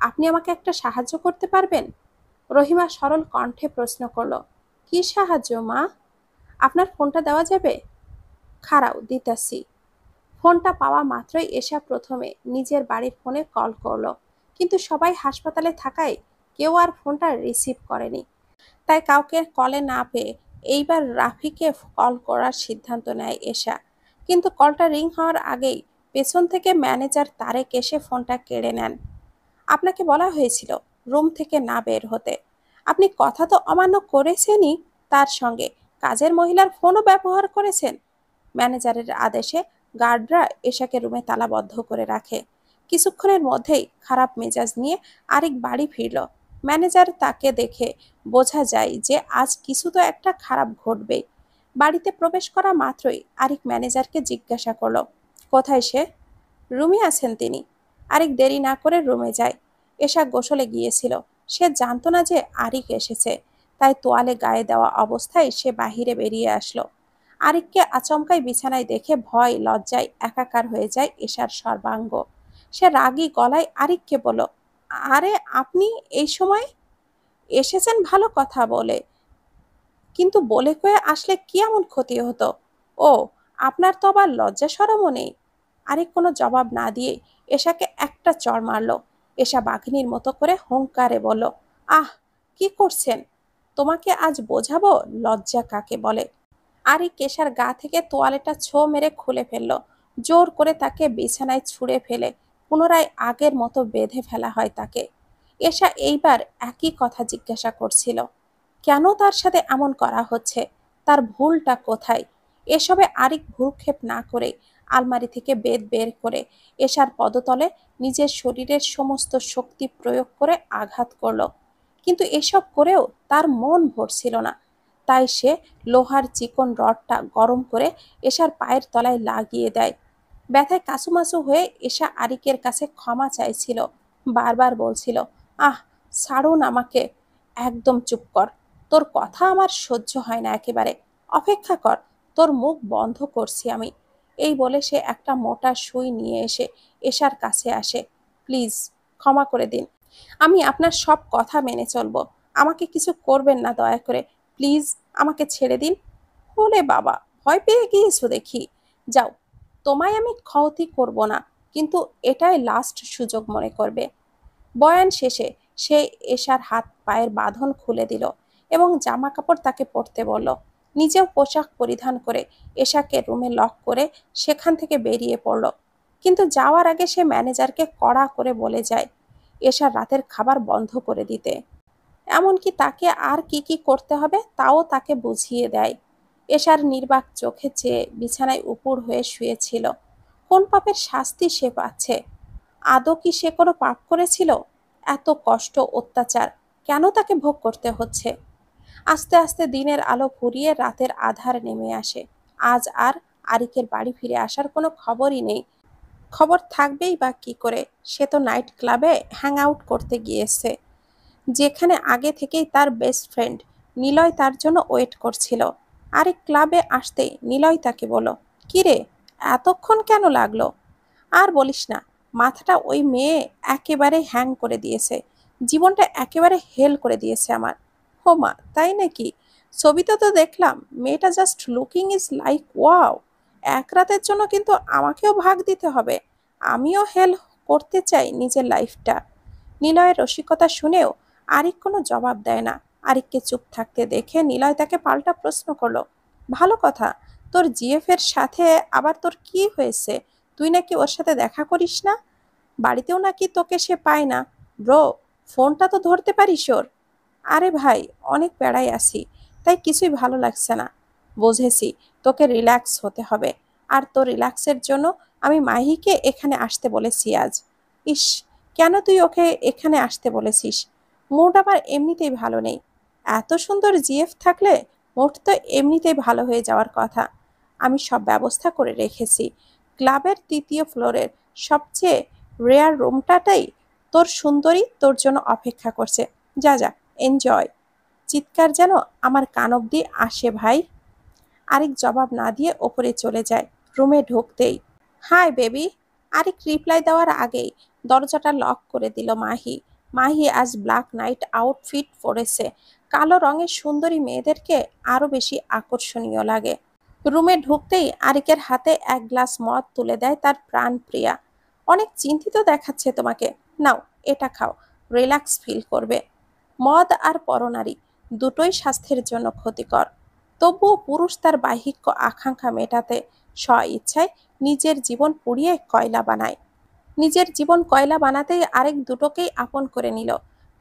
আপনি আমাকে একটা সাহায্য করতে পারবেন রহিমা সরল কণ্ঠে প্রশ্ন করল কি সাহায্য মা আপনার ফোনটা দেওয়া যাবে খারাও দিতাসি ফোনটা পাওয়া মাত্রই এসা প্রথমে নিজের বাড়ির ফোনে কল করলো কিন্তু সবাই হাসপাতালে থাকায় কেউ আর ফোনটা রিসিভ করেনি তাই কাউকে কলে না পেয়ে এইবার রাফিকে কল করার সিদ্ধান্ত নেয় এশা কিন্তু কলটা রিং হওয়ার আগেই পেছন থেকে ম্যানেজার তারেক এসে ফোনটা কেড়ে নেন আপনাকে বলা হয়েছিল রুম থেকে না বের হতে আপনি কথা তো অমান্য করেছেনই তার সঙ্গে কাজের মহিলার ফোনও ব্যবহার করেছেন ম্যানেজারের আদেশে গার্ডরা এশাকে রুমে তালাবদ্ধ করে রাখে কিছুক্ষণের মধ্যেই খারাপ মেজাজ নিয়ে আরেক বাড়ি ফিরল ম্যানেজার তাকে দেখে বোঝা যায় যে আজ কিছু তো একটা খারাপ ঘটবে বাড়িতে প্রবেশ করা মাত্রই আরিক ম্যানেজারকে জিজ্ঞাসা করলো কোথায় সে রুমে আছেন তিনি আরিক দেরি না করে রুমে যায় এসা গোসলে গিয়েছিল সে জানতো না যে আরিক এসেছে তাই তোয়ালে গায়ে দেওয়া অবস্থায় সে বাহিরে বেরিয়ে আসলো আরিককে আচমকায় বিছানায় দেখে ভয় লজ্জায় একাকার হয়ে যায় এশার সর্বাঙ্গ সে রাগি গলায় আরিককে বলো আরে আপনি এই সময় এসেছেন ভালো কথা বলে কিন্তু বলে কয়ে আসলে কি এমন ক্ষতি হতো ও আপনার তো আবার লজ্জা সরমও নেই আরে কোনো জবাব না দিয়ে এশাকে একটা চড় মারল এশা বাঘিনীর মতো করে হংকারে বলল আহ কি করছেন তোমাকে আজ বোঝাবো লজ্জা কাকে বলে আরে কেশার গা থেকে তোয়ালেটা ছো মেরে খুলে ফেললো জোর করে তাকে বিছানায় ছুঁড়ে ফেলে পুনরায় আগের মতো বেঁধে ফেলা হয় তাকে এশা এইবার একই কথা জিজ্ঞাসা করছিল কেন তার সাথে এমন করা হচ্ছে তার ভুলটা কোথায় এসবে আরেক ভুরক্ষেপ না করে আলমারি থেকে বেদ বের করে এশার পদতলে নিজের শরীরের সমস্ত শক্তি প্রয়োগ করে আঘাত করল কিন্তু এসব করেও তার মন ভরছিল না তাই সে লোহার চিকন রডটা গরম করে এশার পায়ের তলায় লাগিয়ে দেয় ব্যথায় কাসুমাসু হয়ে এশা আরিকের কাছে ক্ষমা চাইছিল বারবার বলছিল আহ ছাড়ুন আমাকে একদম চুপ কর তোর কথা আমার সহ্য হয় না একেবারে অপেক্ষা কর তোর মুখ বন্ধ করছি আমি এই বলে সে একটা মোটা সুই নিয়ে এসে এশার কাছে আসে প্লিজ ক্ষমা করে দিন আমি আপনার সব কথা মেনে চলবো আমাকে কিছু করবেন না দয়া করে প্লিজ আমাকে ছেড়ে দিন হলে বাবা ভয় পেয়ে গিয়েছো দেখি যাও তোমায় আমি ক্ষতি করব না কিন্তু এটাই লাস্ট সুযোগ মনে করবে বয়ান শেষে সে এশার হাত পায়ের বাঁধন খুলে দিল এবং জামা কাপড় তাকে পরতে বলল নিজেও পোশাক পরিধান করে এশাকে রুমে লক করে সেখান থেকে বেরিয়ে পড়ল কিন্তু যাওয়ার আগে সে ম্যানেজারকে কড়া করে বলে যায় এশার রাতের খাবার বন্ধ করে দিতে এমনকি তাকে আর কি কি করতে হবে তাও তাকে বুঝিয়ে দেয় এশার নির্বাক চোখে চেয়ে বিছানায় উপর হয়ে শুয়েছিল কোন পাপের শাস্তি সে পাচ্ছে আদৌ কি সে কোনো পাপ করেছিল এত কষ্ট অত্যাচার কেন তাকে ভোগ করতে হচ্ছে আস্তে আস্তে দিনের আলো ফুরিয়ে রাতের আধার নেমে আসে আজ আর আরিকের বাড়ি ফিরে আসার কোনো খবরই নেই খবর থাকবেই বা কী করে সে তো নাইট ক্লাবে হ্যাং আউট করতে গিয়েছে যেখানে আগে থেকেই তার বেস্ট ফ্রেন্ড নিলয় তার জন্য ওয়েট করছিল আরে ক্লাবে আসতে নিলয় তাকে বলো কিরে এতক্ষণ কেন লাগলো আর বলিস না মাথাটা ওই মেয়ে একেবারে হ্যাং করে দিয়েছে জীবনটা একেবারে হেল করে দিয়েছে আমার হো মা তাই নাকি ছবিতে তো দেখলাম মেয়েটা just looking is like wow এক রাতের জন্য কিন্তু আমাকেও ভাগ দিতে হবে আমিও হেল করতে চাই নিজের লাইফটা নিলয়ের রসিকতা শুনেও আরেক কোনো জবাব দেয় না আরিককে চুপ থাকতে দেখে নিলয় তাকে পাল্টা প্রশ্ন করলো ভালো কথা তোর জিএফের সাথে আবার তোর কি হয়েছে তুই নাকি ওর সাথে দেখা করিস না বাড়িতেও নাকি তোকে সে পায় না ব্রো ফোনটা তো ধরতে পারিস ওর আরে ভাই অনেক বেড়াই আছি তাই কিছুই ভালো লাগছে না বুঝেছি তোকে রিল্যাক্স হতে হবে আর তোর রিল্যাক্সের জন্য আমি মাহিকে এখানে আসতে বলেছি আজ ইস কেন তুই ওকে এখানে আসতে বলেছিস মুড আবার এমনিতেই ভালো নেই এত সুন্দর জিএফ থাকলে মোট তো এমনিতেই ভালো হয়ে যাওয়ার কথা আমি সব ব্যবস্থা করে রেখেছি ক্লাবের তৃতীয় ফ্লোরের সবচেয়ে রেয়ার রুমটাটাই তোর সুন্দরী তোর জন্য অপেক্ষা করছে যা যা এনজয় চিৎকার যেন আমার কান অব্দি আসে ভাই আরেক জবাব না দিয়ে ওপরে চলে যায় রুমে ঢুকতেই হাই বেবি আরেক রিপ্লাই দেওয়ার আগেই দরজাটা লক করে দিল মাহি মাহি আজ ব্ল্যাক নাইট আউটফিট পরেছে কালো রঙের সুন্দরী মেয়েদেরকে আরও বেশি আকর্ষণীয় লাগে রুমে ঢুকতেই আরিকের হাতে এক গ্লাস মদ তুলে দেয় তার প্রাণ প্রিয়া অনেক চিন্তিত দেখাচ্ছে তোমাকে নাও এটা খাও রিল্যাক্স ফিল করবে মদ আর পরনারী দুটোই স্বাস্থ্যের জন্য ক্ষতিকর তবুও পুরুষ তার বাহিক্য আকাঙ্ক্ষা মেটাতে স্ব ইচ্ছায় নিজের জীবন পুড়িয়ে কয়লা বানায় নিজের জীবন কয়লা বানাতেই আরেক দুটোকেই আপন করে নিল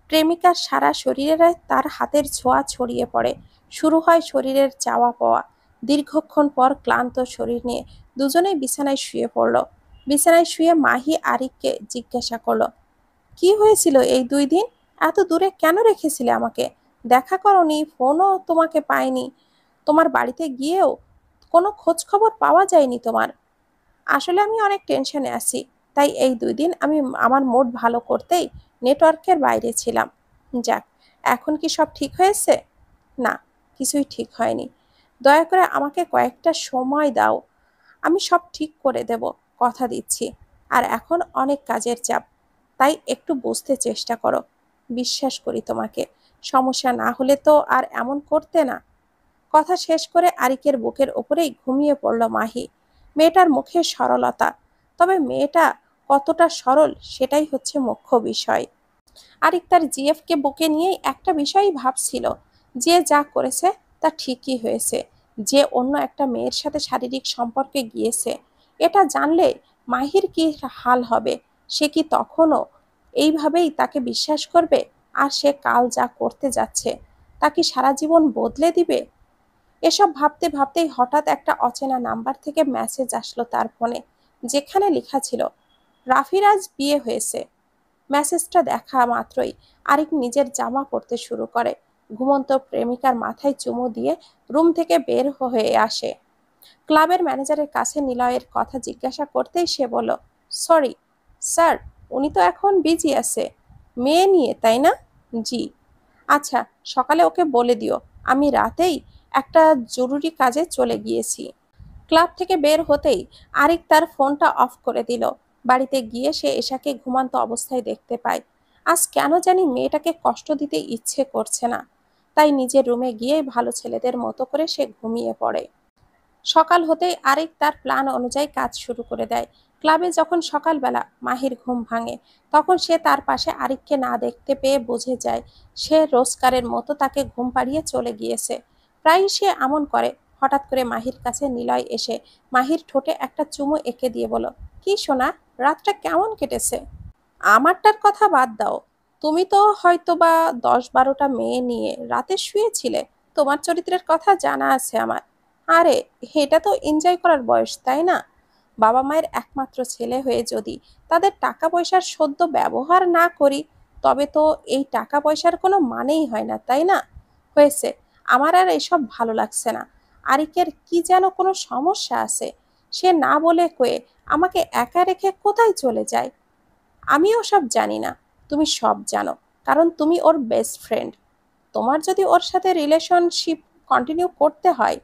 প্রেমিকার সারা শরীরে তার হাতের ছোঁয়া ছড়িয়ে পড়ে শুরু হয় শরীরের চাওয়া পাওয়া দীর্ঘক্ষণ পর ক্লান্ত শরীর নিয়ে দুজনেই বিছানায় শুয়ে পড়ল বিছানায় শুয়ে মাহি আরিককে জিজ্ঞাসা করলো কি হয়েছিল এই দুই দিন এত দূরে কেন রেখেছিলে আমাকে দেখা করনি ফোনও তোমাকে পায়নি তোমার বাড়িতে গিয়েও কোনো খোঁজ খবর পাওয়া যায়নি তোমার আসলে আমি অনেক টেনশনে আছি তাই এই দুই দিন আমি আমার মোট ভালো করতেই নেটওয়ার্কের বাইরে ছিলাম যাক এখন কি সব ঠিক হয়েছে না কিছুই ঠিক হয়নি দয়া করে আমাকে কয়েকটা সময় দাও আমি সব ঠিক করে দেব কথা দিচ্ছি আর এখন অনেক কাজের চাপ তাই একটু বুঝতে চেষ্টা করো বিশ্বাস করি তোমাকে সমস্যা না হলে তো আর এমন করতে না কথা শেষ করে আরিকের বুকের ওপরেই ঘুমিয়ে পড়ল মাহি মেয়েটার মুখে সরলতা তবে মেয়েটা কতটা সরল সেটাই হচ্ছে মুখ্য বিষয় আরিক তার জিএফকে বুকে নিয়েই একটা বিষয়ই ভাবছিল যে যা করেছে তা ঠিকই হয়েছে যে অন্য একটা মেয়ের সাথে শারীরিক সম্পর্কে গিয়েছে এটা জানলে মাহির কি হাল হবে সে কি তখনও এইভাবেই তাকে বিশ্বাস করবে আর সে কাল যা করতে যাচ্ছে তা কি সারা জীবন বদলে দিবে এসব ভাবতে ভাবতেই হঠাৎ একটা অচেনা নাম্বার থেকে মেসেজ আসলো তার ফোনে যেখানে লেখা ছিল রাফির আজ বিয়ে হয়েছে মেসেজটা দেখা মাত্রই আরিক নিজের জামা পরতে শুরু করে ঘুমন্ত প্রেমিকার মাথায় চুমু দিয়ে রুম থেকে বের হয়ে আসে ক্লাবের ম্যানেজারের কাছে নিলয়ের কথা জিজ্ঞাসা করতেই সে বলল সরি স্যার উনি তো এখন বিজি আছে মেয়ে নিয়ে তাই না জি আচ্ছা সকালে ওকে বলে দিও আমি রাতেই একটা জরুরি কাজে চলে গিয়েছি ক্লাব থেকে বের হতেই আরিক তার ফোনটা অফ করে দিল বাড়িতে গিয়ে সে এশাকে ঘুমান্ত অবস্থায় দেখতে পায় আজ কেন জানি মেয়েটাকে কষ্ট দিতে ইচ্ছে করছে না তাই নিজের রুমে গিয়ে ভালো ছেলেদের মতো করে সে ঘুমিয়ে পড়ে সকাল হতেই আরেক তার প্ল্যান অনুযায়ী কাজ শুরু করে দেয় ক্লাবে যখন সকালবেলা মাহির ঘুম ভাঙে তখন সে তার পাশে আরিককে না দেখতে পেয়ে বুঝে যায় সে রোজকারের মতো তাকে ঘুম পাড়িয়ে চলে গিয়েছে প্রায় সে এমন করে হঠাৎ করে মাহির কাছে নিলয় এসে মাহির ঠোঁটে একটা চুমু এঁকে দিয়ে বলো কি শোনা রাতটা কেমন কেটেছে আমারটার কথা বাদ দাও তুমি তো হয়তো বা দশ বারোটা মেয়ে নিয়ে রাতে শুয়েছিলে তোমার চরিত্রের কথা জানা আছে আমার আরে এটা তো এনজয় করার বয়স তাই না বাবা মায়ের একমাত্র ছেলে হয়ে যদি তাদের টাকা পয়সার সদ্য ব্যবহার না করি তবে তো এই টাকা পয়সার কোনো মানেই হয় না তাই না হয়েছে আমার আর এসব ভালো লাগছে না আরিকের কি যেন কোনো সমস্যা আছে সে না বলে কয়ে আমাকে একা রেখে কোথায় চলে যায় আমি ওসব জানি না তুমি সব জানো কারণ তুমি ওর বেস্ট ফ্রেন্ড তোমার যদি ওর সাথে রিলেশনশিপ কন্টিনিউ করতে হয়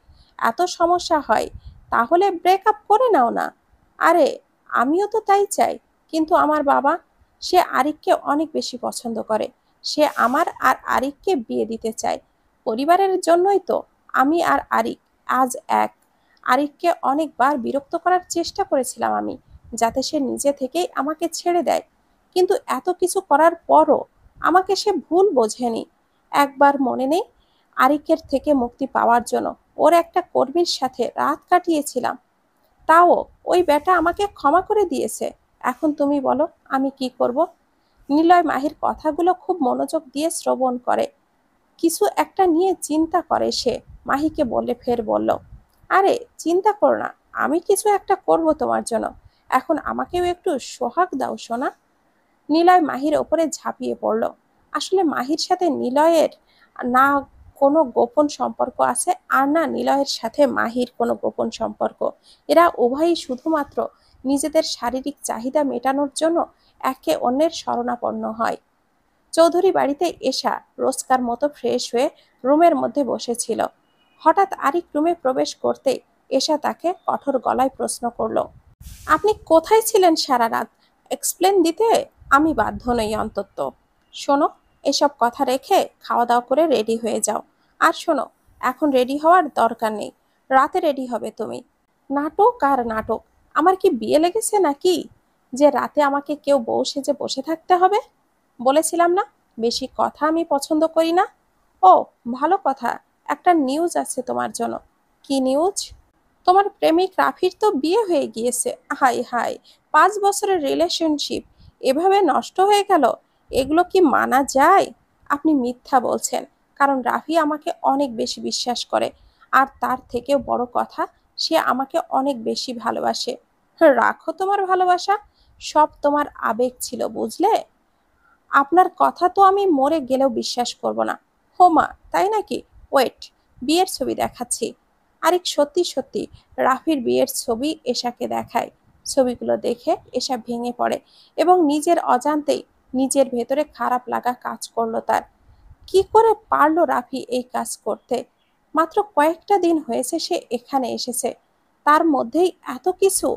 এত সমস্যা হয় তাহলে ব্রেক আপ করে নাও না আরে আমিও তো তাই চাই কিন্তু আমার বাবা সে আরিককে অনেক বেশি পছন্দ করে সে আমার আর আরিককে বিয়ে দিতে চায় পরিবারের জন্যই তো আমি আর আরিক আজ এক আরিককে অনেকবার বিরক্ত করার চেষ্টা করেছিলাম আমি যাতে সে নিজে থেকেই আমাকে ছেড়ে দেয় কিন্তু এত কিছু করার পরও আমাকে সে ভুল বোঝেনি একবার মনে নেই আরিকের থেকে মুক্তি পাওয়ার জন্য ওর একটা কর্মীর সাথে রাত কাটিয়েছিলাম তাও ওই ব্যাটা আমাকে ক্ষমা করে দিয়েছে এখন তুমি বলো আমি কি করব নিলয় মাহির কথাগুলো খুব মনোযোগ দিয়ে শ্রবণ করে কিছু একটা নিয়ে চিন্তা করে সে মাহিকে বলে ফের বলল আরে চিন্তা করো না আমি কিছু একটা করব তোমার জন্য এখন আমাকেও একটু সোহাগ দাও সোনা নিলয় মাহির ওপরে ঝাঁপিয়ে পড়ল আসলে মাহির সাথে নিলয়ের না কোনো গোপন সম্পর্ক আছে আর না নিলয়ের সাথে মাহির কোনো গোপন সম্পর্ক এরা উভয়ই শুধুমাত্র নিজেদের শারীরিক চাহিদা মেটানোর জন্য একে অন্যের শরণাপন্ন হয় চৌধুরী বাড়িতে এসা রোজকার মতো ফ্রেশ হয়ে রুমের মধ্যে বসেছিল হঠাৎ আরেক রুমে প্রবেশ করতে এসা তাকে কঠোর গলায় প্রশ্ন করল আপনি কোথায় ছিলেন সারা রাত এক্সপ্লেন দিতে আমি বাধ্য নই অন্তত শোনো এসব কথা রেখে খাওয়া দাওয়া করে রেডি হয়ে যাও আর শোনো এখন রেডি হওয়ার দরকার নেই রাতে রেডি হবে তুমি নাটক আর নাটক আমার কি বিয়ে লেগেছে নাকি যে রাতে আমাকে কেউ বউ সেজে বসে থাকতে হবে বলেছিলাম না বেশি কথা আমি পছন্দ করি না ও ভালো কথা একটা নিউজ আছে তোমার জন্য কি নিউজ তোমার প্রেমিক রাফির তো বিয়ে হয়ে গিয়েছে হাই হাই পাঁচ বছরের রিলেশনশিপ এভাবে নষ্ট হয়ে গেল এগুলো কি মানা যায় আপনি মিথ্যা বলছেন কারণ রাফি আমাকে অনেক বেশি বিশ্বাস করে আর তার থেকেও বড় কথা সে আমাকে অনেক বেশি ভালোবাসে রাখো তোমার ভালোবাসা সব তোমার আবেগ ছিল বুঝলে আপনার কথা তো আমি মরে গেলেও বিশ্বাস করব না হোমা তাই নাকি ওয়েট বিয়ের ছবি দেখাচ্ছি আরেক সত্যি সত্যি রাফির বিয়ের ছবি এশাকে দেখায় ছবিগুলো দেখে এশা ভেঙে পড়ে এবং নিজের অজান্তেই নিজের ভেতরে খারাপ লাগা কাজ করলো তার কি করে পারলো রাফি এই কাজ করতে মাত্র কয়েকটা দিন হয়েছে সে এখানে এসেছে তার মধ্যেই এত কিছু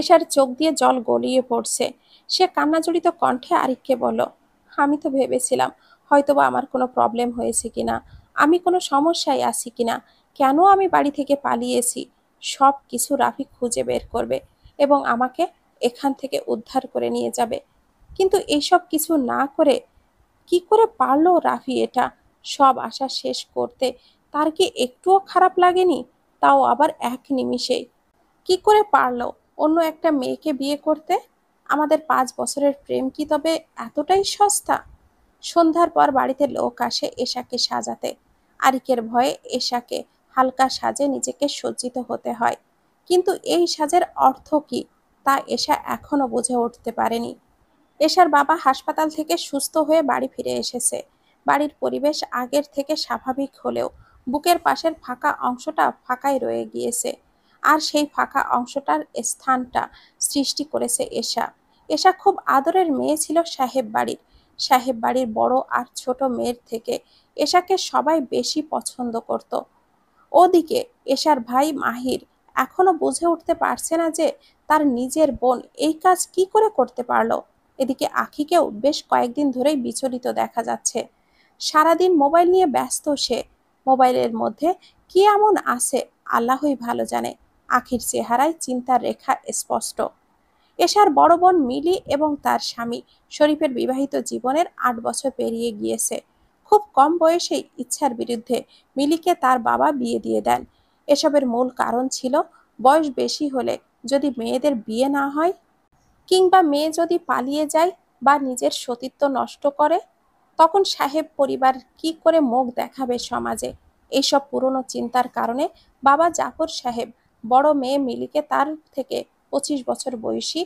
এশার চোখ দিয়ে জল গলিয়ে পড়ছে সে কান্নাজড়িত কণ্ঠে আরিককে বলল আমি তো ভেবেছিলাম হয়তোবা আমার কোনো প্রবলেম হয়েছে কিনা আমি কোনো সমস্যায় আছি কিনা কেন আমি বাড়ি থেকে পালিয়েছি সব কিছু রাফি খুঁজে বের করবে এবং আমাকে এখান থেকে উদ্ধার করে নিয়ে যাবে কিন্তু এইসব কিছু না করে কি করে পারলো রাফি এটা সব আশা শেষ করতে তার কি একটুও খারাপ লাগেনি তাও আবার এক নিমিষেই কি করে পারলো অন্য একটা মেয়েকে বিয়ে করতে আমাদের পাঁচ বছরের প্রেম কি তবে এতটাই সস্তা সন্ধ্যার পর বাড়িতে লোক আসে এশাকে সাজাতে আরিকের ভয়ে এশাকে হালকা সাজে নিজেকে সজ্জিত হতে হয় কিন্তু এই সাজের অর্থ কি তা এশা এখনও বুঝে উঠতে পারেনি এশার বাবা হাসপাতাল থেকে সুস্থ হয়ে বাড়ি ফিরে এসেছে বাড়ির পরিবেশ আগের থেকে স্বাভাবিক হলেও বুকের পাশের ফাঁকা অংশটা ফাঁকাই রয়ে গিয়েছে আর সেই ফাঁকা অংশটার স্থানটা সৃষ্টি করেছে এশা এশা খুব আদরের মেয়ে ছিল সাহেব বাড়ির সাহেব বাড়ির বড় আর ছোট মেয়ের থেকে এশাকে সবাই বেশি পছন্দ করত ওদিকে এশার ভাই মাহির এখনো বুঝে উঠতে পারছে না যে তার নিজের বোন এই কাজ কি করে করতে পারল এদিকে আখিকেও বেশ কয়েকদিন ধরেই বিচলিত দেখা যাচ্ছে সারাদিন মোবাইল নিয়ে ব্যস্ত সে মোবাইলের মধ্যে কি এমন আছে আল্লাহই ভালো জানে আখির চেহারায় চিন্তার রেখা স্পষ্ট এশার বড় বোন মিলি এবং তার স্বামী শরীফের বিবাহিত জীবনের আট বছর পেরিয়ে গিয়েছে খুব কম বয়সেই ইচ্ছার বিরুদ্ধে মিলিকে তার বাবা বিয়ে দিয়ে দেন এসবের মূল কারণ ছিল বয়স বেশি হলে যদি মেয়েদের বিয়ে না হয় কিংবা মেয়ে যদি পালিয়ে যায় বা নিজের সতীত্ব নষ্ট করে তখন সাহেব পরিবার কি করে মুখ দেখাবে সমাজে এইসব পুরনো চিন্তার কারণে বাবা জাফর সাহেব বড় মেয়ে মিলিকে তার থেকে পঁচিশ বছর বয়সী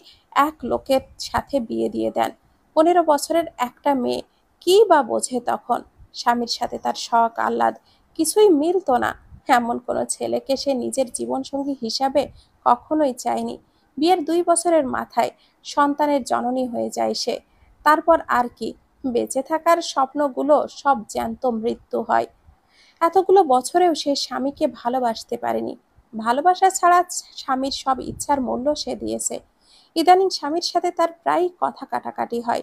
এক লোকের সাথে বিয়ে দিয়ে দেন পনেরো বছরের একটা মেয়ে কি বা বোঝে তখন স্বামীর সাথে তার শখ আহ্লাদ কিছুই মিলত না এমন কোনো ছেলেকে সে নিজের জীবনসঙ্গী হিসাবে কখনোই চায়নি বিয়ের দুই বছরের মাথায় সন্তানের জননী হয়ে যায় সে তারপর আর কি বেঁচে থাকার স্বপ্নগুলো সব জ্যান্ত মৃত্যু হয় এতগুলো বছরেও সে স্বামীকে ভালোবাসতে পারেনি ভালোবাসা ছাড়া স্বামীর সব ইচ্ছার মূল্য সে দিয়েছে ইদানিং স্বামীর সাথে তার প্রায় কথা কাটাকাটি হয়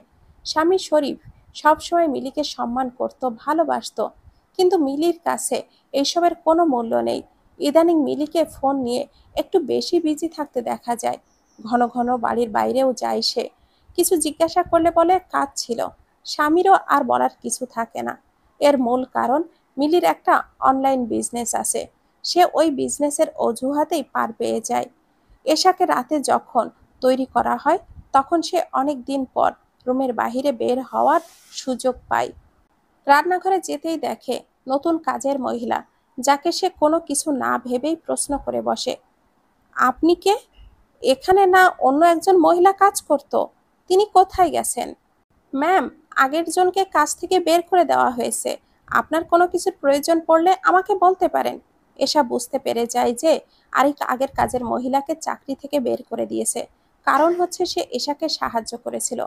স্বামী শরীফ সবসময় মিলিকে সম্মান করত ভালোবাসত কিন্তু মিলির কাছে এইসবের কোনো মূল্য নেই ইদানিং মিলিকে ফোন নিয়ে একটু বেশি বিজি থাকতে দেখা যায় ঘন ঘন বাড়ির বাইরেও যায় সে কিছু জিজ্ঞাসা করলে বলে কাজ ছিল স্বামীরও আর বলার কিছু থাকে না এর মূল কারণ মিলির একটা অনলাইন বিজনেস আছে সে ওই বিজনেসের অজুহাতেই পার পেয়ে যায় এশাকে রাতে যখন তৈরি করা হয় তখন সে অনেক দিন পর রুমের বাহিরে বের হওয়ার সুযোগ পায় রান্নাঘরে যেতেই দেখে নতুন কাজের মহিলা যাকে সে কোনো কিছু না ভেবেই প্রশ্ন করে বসে আপনি কে এখানে না অন্য একজন মহিলা কাজ করত তিনি কোথায় গেছেন ম্যাম আগের জনকে কাজ থেকে বের করে দেওয়া হয়েছে আপনার কোনো কিছুর প্রয়োজন পড়লে আমাকে বলতে পারেন এসা বুঝতে পেরে যায় যে আরেক আগের কাজের মহিলাকে চাকরি থেকে বের করে দিয়েছে কারণ হচ্ছে সে এশাকে সাহায্য করেছিল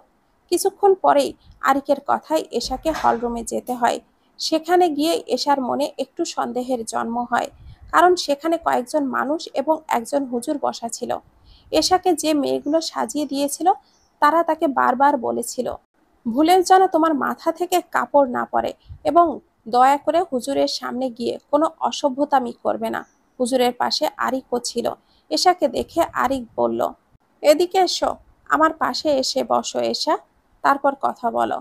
কিছুক্ষণ পরেই আরিকের কথায় এশাকে হলরুমে যেতে হয় সেখানে গিয়ে এশার মনে একটু সন্দেহের জন্ম হয় কারণ সেখানে কয়েকজন মানুষ এবং একজন হুজুর বসা ছিল এশাকে যে মেয়েগুলো সাজিয়ে দিয়েছিল তারা তাকে বারবার বলেছিল ভুলের যেন তোমার মাথা থেকে কাপড় না পরে এবং দয়া করে হুজুরের সামনে গিয়ে কোনো অসভ্যতামি করবে না হুজুরের পাশে আরিকও ছিল এশাকে দেখে আরিক বলল এদিকে এসো আমার পাশে এসে বসো এশা তারপর কথা বলো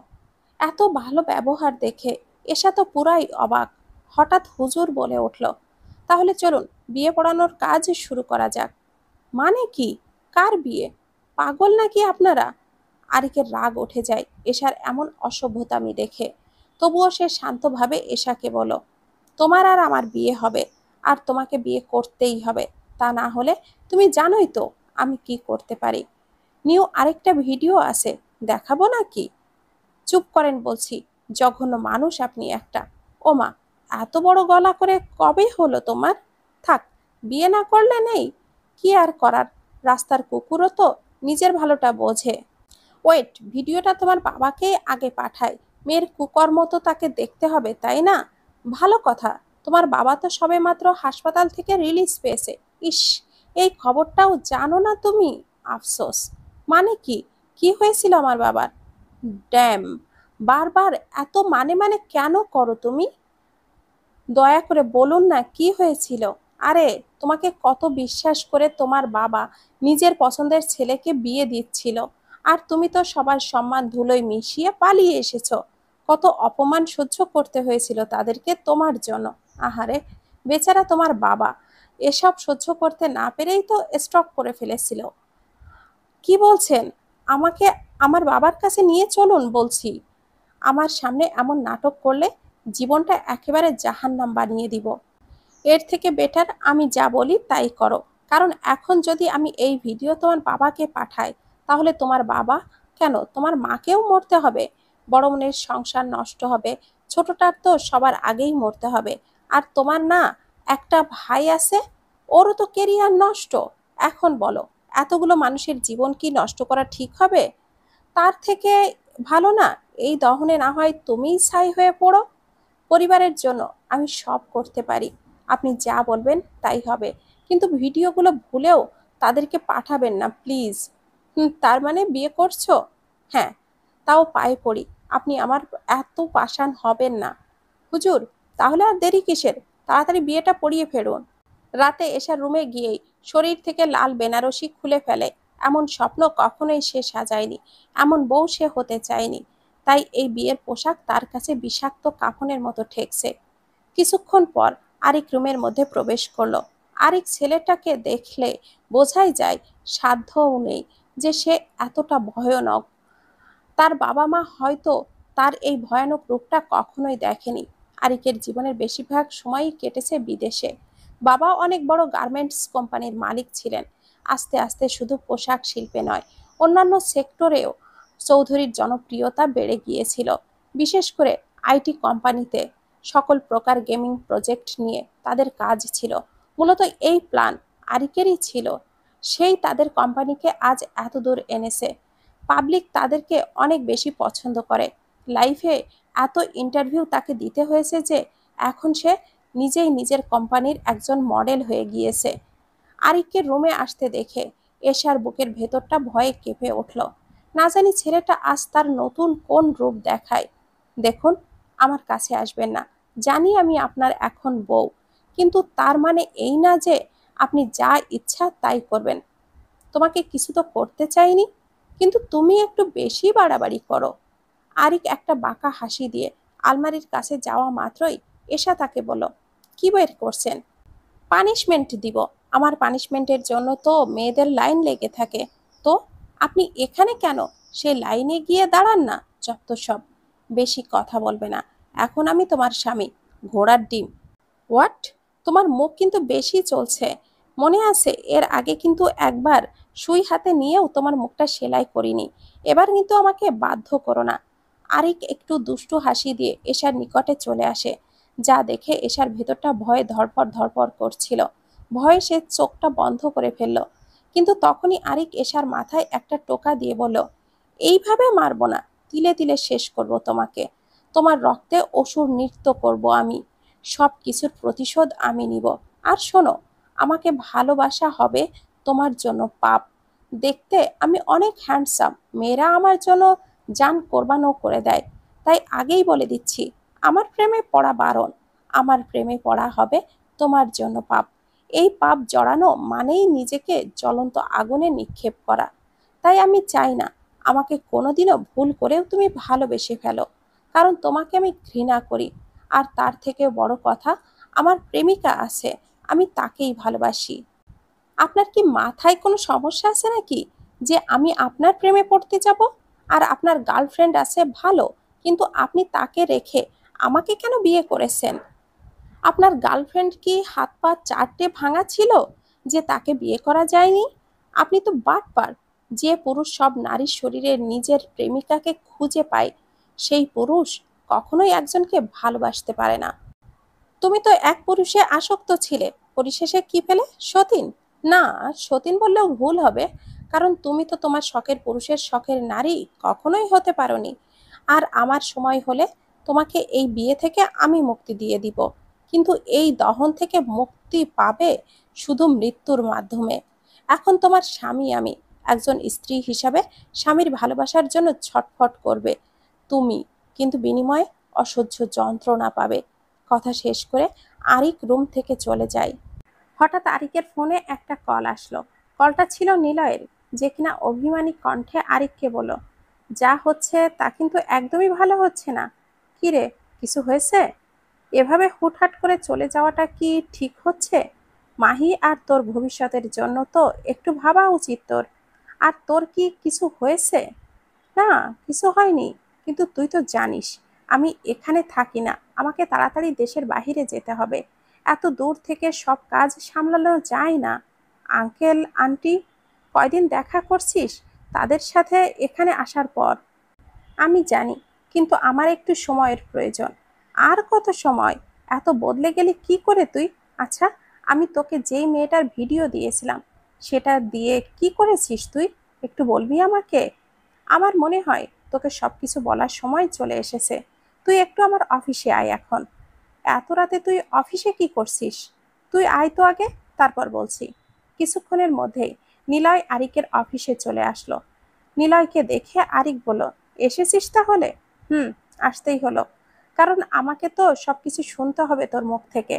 এত ভালো ব্যবহার দেখে এসা তো পুরাই অবাক হঠাৎ হুজুর বলে উঠল তাহলে চলুন বিয়ে পড়ানোর কাজ শুরু করা যাক মানে কি কার বিয়ে পাগল নাকি আপনারা আরিকের রাগ উঠে যায় এশার এমন অসভ্যতামি দেখে তবুও সে শান্তভাবে এশাকে বলো তোমার আর আমার বিয়ে হবে আর তোমাকে বিয়ে করতেই হবে তা না হলে তুমি জানোই তো আমি কি করতে পারি নিউ আরেকটা ভিডিও আছে দেখাবো নাকি চুপ করেন বলছি জঘন্য মানুষ আপনি একটা ওমা এত বড় গলা করে কবে হলো তোমার থাক বিয়ে না করলে নেই কি আর করার রাস্তার কুকুরও তো নিজের ভালোটা বোঝে ওয়েট ভিডিওটা তোমার বাবাকে আগে পাঠায় মেয়ের কুকর্ম তো তাকে দেখতে হবে তাই না ভালো কথা তোমার বাবা তো সবে মাত্র হাসপাতাল থেকে রিলিজ পেয়েছে ইস এই খবরটাও জানো না তুমি আফসোস মানে কি কি হয়েছিল আমার বাবার ড্যাম বারবার এত মানে মানে কেন করো তুমি দয়া করে বলুন না কি হয়েছিল আরে তোমাকে কত বিশ্বাস করে তোমার বাবা নিজের পছন্দের ছেলেকে বিয়ে দিচ্ছিল আর তুমি তো সবার সম্মান ধুলোয় মিশিয়ে পালিয়ে এসেছ কত অপমান সহ্য করতে হয়েছিল তাদেরকে তোমার জন্য আহারে বেচারা তোমার বাবা এসব সহ্য করতে না পেরেই তো স্ট্রক করে ফেলেছিল কি বলছেন আমাকে আমার বাবার কাছে নিয়ে চলুন বলছি আমার সামনে এমন নাটক করলে জীবনটা একেবারে জাহান্নাম বানিয়ে দিব এর থেকে বেটার আমি যা বলি তাই করো কারণ এখন যদি আমি এই ভিডিও তোমার বাবাকে পাঠাই তাহলে তোমার বাবা কেন তোমার মাকেও মরতে হবে বড় মনের সংসার নষ্ট হবে ছোটটার তো সবার আগেই মরতে হবে আর তোমার না একটা ভাই আছে ওরও তো কেরিয়ার নষ্ট এখন বলো এতগুলো মানুষের জীবন কি নষ্ট করা ঠিক হবে তার থেকে ভালো না এই দহনে না হয় তুমিই ছাই হয়ে পড়ো পরিবারের জন্য আমি সব করতে পারি আপনি যা বলবেন তাই হবে কিন্তু ভিডিওগুলো ভুলেও তাদেরকে পাঠাবেন না প্লিজ তার মানে বিয়ে করছো হ্যাঁ তাও পায়ে পড়ি আপনি আমার এত পাশান হবেন না হুজুর তাহলে আর দেরি কিসের তাড়াতাড়ি বিয়েটা পড়িয়ে ফেরুন রাতে এসার রুমে গিয়েই শরীর থেকে লাল বেনারসি খুলে ফেলে এমন স্বপ্ন কখনোই সে সাজায়নি এমন বউ সে হতে চায়নি তাই এই বিয়ের পোশাক তার কাছে বিষাক্ত কাফনের মতো ঠেকছে কিছুক্ষণ পর আরিক রুমের মধ্যে প্রবেশ করলো আরিক ছেলেটাকে দেখলে বোঝাই যায় সাধ্যও নেই যে সে এতটা ভয়ানক তার বাবা মা হয়তো তার এই ভয়ানক রূপটা কখনোই দেখেনি আরিকের জীবনের বেশিরভাগ সময়ই কেটেছে বিদেশে বাবা অনেক বড় গার্মেন্টস কোম্পানির মালিক ছিলেন আস্তে আস্তে শুধু পোশাক শিল্পে নয় অন্যান্য সেক্টরেও চৌধুরীর জনপ্রিয়তা বেড়ে গিয়েছিল বিশেষ করে আইটি কোম্পানিতে সকল প্রকার গেমিং প্রজেক্ট নিয়ে তাদের কাজ ছিল মূলত এই প্ল্যান আরিকেরই ছিল সেই তাদের কোম্পানিকে আজ এতদূর এনেছে পাবলিক তাদেরকে অনেক বেশি পছন্দ করে লাইফে এত ইন্টারভিউ তাকে দিতে হয়েছে যে এখন সে নিজেই নিজের কোম্পানির একজন মডেল হয়ে গিয়েছে আরিককে রুমে আসতে দেখে এশার বুকের ভেতরটা ভয়ে কেঁপে উঠল না জানি ছেলেটা আজ তার নতুন কোন রূপ দেখায় দেখুন আমার কাছে আসবেন না জানি আমি আপনার এখন বউ কিন্তু তার মানে এই না যে আপনি যা ইচ্ছা তাই করবেন তোমাকে কিছু তো করতে চাইনি কিন্তু তুমি একটু বেশি বাড়াবাড়ি করো আরিক একটা বাঁকা হাসি দিয়ে আলমারির কাছে যাওয়া মাত্রই এসা তাকে বলো কি বের করছেন পানিশমেন্ট দিব আমার পানিশমেন্টের জন্য তো মেয়েদের লাইন লেগে থাকে তো আপনি এখানে কেন সে লাইনে গিয়ে দাঁড়ান না যত সব বেশি কথা বলবে না এখন আমি তোমার স্বামী ঘোড়ার ডিম হোয়াট তোমার মুখ কিন্তু বেশি চলছে মনে আছে এর আগে কিন্তু একবার সুই হাতে নিয়েও তোমার মুখটা সেলাই করিনি এবার কিন্তু আমাকে বাধ্য করো না আরেক একটু দুষ্টু হাসি দিয়ে এসার নিকটে চলে আসে যা দেখে এশার ভেতরটা ভয়ে ধরপর ধরপর করছিল ভয়ে সে চোখটা বন্ধ করে ফেলল কিন্তু তখনই আরিক এশার মাথায় একটা টোকা দিয়ে বলল এইভাবে মারব না তিলে তিলে শেষ করব তোমাকে তোমার রক্তে অসুর নৃত্য করব আমি সব কিছুর প্রতিশোধ আমি নিব আর শোনো আমাকে ভালোবাসা হবে তোমার জন্য পাপ দেখতে আমি অনেক হ্যান্ডসাম মেয়েরা আমার জন্য যান কোরবানও করে দেয় তাই আগেই বলে দিচ্ছি আমার প্রেমে পড়া বারণ আমার প্রেমে পড়া হবে তোমার জন্য পাপ এই পাপ জড়ানো মানেই নিজেকে জ্বলন্ত আগুনে নিক্ষেপ করা তাই আমি চাই না আমাকে কোনোদিনও ভুল করেও তুমি ভালোবেসে ফেলো কারণ তোমাকে আমি ঘৃণা করি আর তার থেকে বড় কথা আমার প্রেমিকা আছে আমি তাকেই ভালোবাসি আপনার কি মাথায় কোনো সমস্যা আছে নাকি যে আমি আপনার প্রেমে পড়তে যাব আর আপনার গার্লফ্রেন্ড আছে ভালো কিন্তু আপনি তাকে রেখে আমাকে কেন বিয়ে করেছেন আপনার গার্লফ্রেন্ড কি হাত পা চারটে ভাঙা ছিল যে তাকে বিয়ে করা যায়নি আপনি তো বারবার যে পুরুষ সব নারীর শরীরে নিজের প্রেমিকাকে খুঁজে পায় সেই পুরুষ কখনোই একজনকে ভালোবাসতে পারে না তুমি তো এক পুরুষে আসক্ত ছিলে পরিশেষে কি পেলে সতীন না সতীন বললেও ভুল হবে কারণ তুমি তো তোমার শখের পুরুষের শখের নারী কখনোই হতে পারো আর আমার সময় হলে তোমাকে এই বিয়ে থেকে আমি মুক্তি দিয়ে দিব কিন্তু এই দহন থেকে মুক্তি পাবে শুধু মৃত্যুর মাধ্যমে এখন তোমার স্বামী আমি একজন স্ত্রী হিসাবে স্বামীর ভালোবাসার জন্য ছটফট করবে তুমি কিন্তু বিনিময়ে অসহ্য যন্ত্রণা পাবে কথা শেষ করে আরিক রুম থেকে চলে যায় হঠাৎ আরিকের ফোনে একটা কল আসলো কলটা ছিল নিলয়ের যে কিনা অভিমানী কণ্ঠে আরিককে বলো যা হচ্ছে তা কিন্তু একদমই ভালো হচ্ছে না কিরে কিছু হয়েছে এভাবে হুটহাট করে চলে যাওয়াটা কি ঠিক হচ্ছে মাহি আর তোর ভবিষ্যতের জন্য তো একটু ভাবা উচিত তোর আর তোর কি কিছু হয়েছে না কিছু হয়নি কিন্তু তুই তো জানিস আমি এখানে থাকি না আমাকে তাড়াতাড়ি দেশের বাহিরে যেতে হবে এত দূর থেকে সব কাজ সামলানো যায় না আঙ্কেল আন্টি কয়দিন দেখা করছিস তাদের সাথে এখানে আসার পর আমি জানি কিন্তু আমার একটু সময়ের প্রয়োজন আর কত সময় এত বদলে গেলে কি করে তুই আচ্ছা আমি তোকে যেই মেয়েটার ভিডিও দিয়েছিলাম সেটা দিয়ে কি করেছিস তুই একটু বলবি আমাকে আমার মনে হয় তোকে সব কিছু বলার সময় চলে এসেছে তুই একটু আমার অফিসে আয় এখন এত রাতে তুই অফিসে কি করছিস তুই আয় তো আগে তারপর বলছি কিছুক্ষণের মধ্যেই নিলয় আরিকের অফিসে চলে আসলো নিলয়কে দেখে আরিক বলল এসেছিস তাহলে হুম আসতেই হলো কারণ আমাকে তো সব কিছু শুনতে হবে তোর মুখ থেকে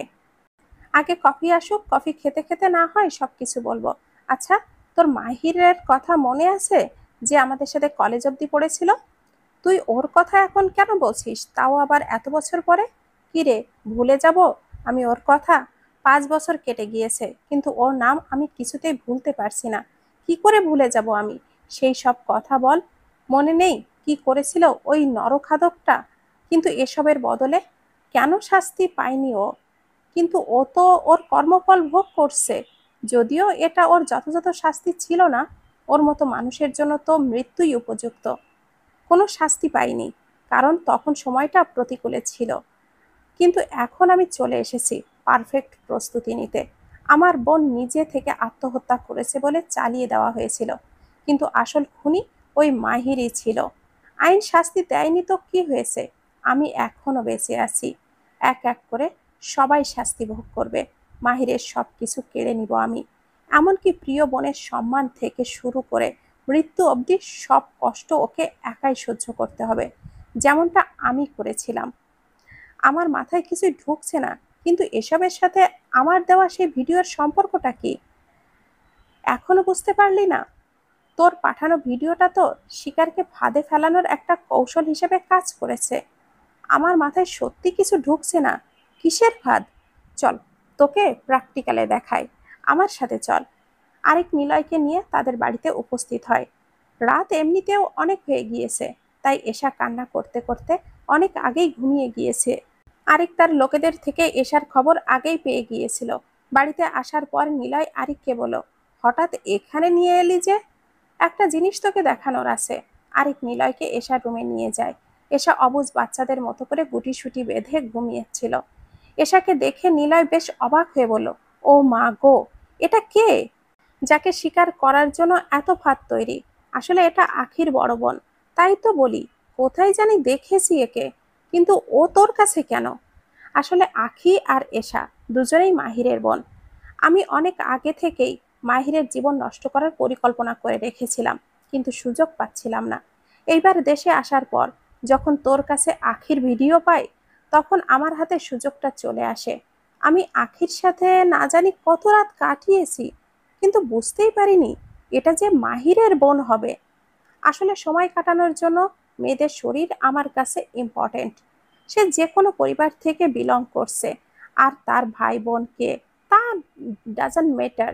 আগে কফি আসুক কফি খেতে খেতে না হয় সব কিছু বলবো আচ্ছা তোর মাহিরের কথা মনে আছে যে আমাদের সাথে কলেজ অব্দি পড়েছিল তুই ওর কথা এখন কেন বলছিস তাও আবার এত বছর পরে কিরে ভুলে যাব আমি ওর কথা পাঁচ বছর কেটে গিয়েছে কিন্তু ওর নাম আমি কিছুতেই ভুলতে পারছি না কি করে ভুলে যাব আমি সেই সব কথা বল মনে নেই কি করেছিল ওই নরখাদকটা কিন্তু এসবের বদলে কেন শাস্তি পায়নি ও কিন্তু ও তো ওর কর্মফল ভোগ করছে যদিও এটা ওর যথাযথ শাস্তি ছিল না ওর মতো মানুষের জন্য তো মৃত্যুই উপযুক্ত কোনো শাস্তি পাইনি কারণ তখন সময়টা প্রতিকূলে ছিল কিন্তু এখন আমি চলে এসেছি পারফেক্ট প্রস্তুতি নিতে আমার বোন নিজে থেকে আত্মহত্যা করেছে বলে চালিয়ে দেওয়া হয়েছিল কিন্তু আসল খুনি ওই মাহিরই ছিল আইন শাস্তি দেয়নি তো কি হয়েছে আমি এখনও বেঁচে আছি এক এক করে সবাই শাস্তি ভোগ করবে মাহিরের সব কিছু কেড়ে নিব আমি এমনকি প্রিয় বোনের সম্মান থেকে শুরু করে মৃত্যু অবধি সব কষ্ট ওকে একাই সহ্য করতে হবে যেমনটা আমি করেছিলাম আমার মাথায় কিছু ঢুকছে না কিন্তু এসবের সাথে আমার দেওয়া সেই ভিডিওর সম্পর্কটা কি এখনো বুঝতে পারলি না তোর পাঠানো ভিডিওটা তো শিকারকে ফাঁদে ফেলানোর একটা কৌশল হিসেবে কাজ করেছে আমার মাথায় সত্যি কিছু ঢুকছে না কিসের ফাঁদ চল তোকে প্র্যাকটিক্যালে দেখাই আমার সাথে চল আরেক নিলয়কে নিয়ে তাদের বাড়িতে উপস্থিত হয় রাত এমনিতেও অনেক হয়ে গিয়েছে তাই এশা কান্না করতে করতে অনেক আগেই ঘুমিয়ে গিয়েছে আরেক তার লোকেদের থেকে এশার খবর আগেই পেয়ে গিয়েছিল বাড়িতে আসার পর নিলয় আরিককে বলো হঠাৎ এখানে নিয়ে এলি যে একটা জিনিস তোকে দেখানোর আছে আরেক নিলয়কে এসা রুমে নিয়ে যায় এসা অবুজ বাচ্চাদের মতো করে গুটি সুটি বেঁধে ঘুমিয়েছিল এশাকে দেখে নিলয় বেশ অবাক হয়ে বলল ও মা গো এটা কে যাকে শিকার করার জন্য এত ফাঁদ তৈরি আসলে এটা আখির বড় বোন তাই তো বলি কোথায় জানি দেখেছি একে কিন্তু ও তোর কাছে কেন আসলে আখি আর এশা দুজনেই মাহিরের বোন আমি অনেক আগে থেকেই মাহিরের জীবন নষ্ট করার পরিকল্পনা করে রেখেছিলাম কিন্তু সুযোগ পাচ্ছিলাম না এইবার দেশে আসার পর যখন তোর কাছে আখির ভিডিও পাই তখন আমার হাতে সুযোগটা চলে আসে আমি আখির সাথে না জানি কত রাত কাটিয়েছি কিন্তু বুঝতেই পারিনি এটা যে মাহিরের বোন হবে আসলে সময় কাটানোর জন্য মেয়েদের শরীর আমার কাছে ইম্পর্টেন্ট সে যে কোনো পরিবার থেকে বিলং করছে আর তার ভাই বোনকে তা ডাজান্ট ম্যাটার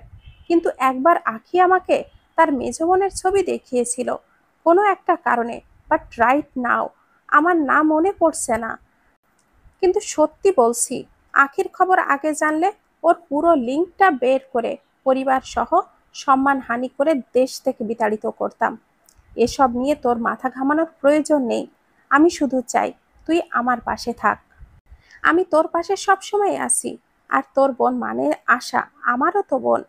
কিন্তু একবার আখি আমাকে তার মেজবনের ছবি দেখিয়েছিল কোনো একটা কারণে বাট রাইট নাও আমার না মনে পড়ছে না কিন্তু সত্যি বলছি আখির খবর আগে জানলে ওর পুরো লিঙ্কটা বের করে পরিবার সহ সম্মান হানি করে দেশ থেকে বিতাড়িত করতাম এসব নিয়ে তোর মাথা ঘামানোর প্রয়োজন নেই আমি শুধু চাই তুই আমার পাশে থাক আমি তোর পাশে সবসময় আসি আর তোর বোন মানে আশা আমারও তো বোন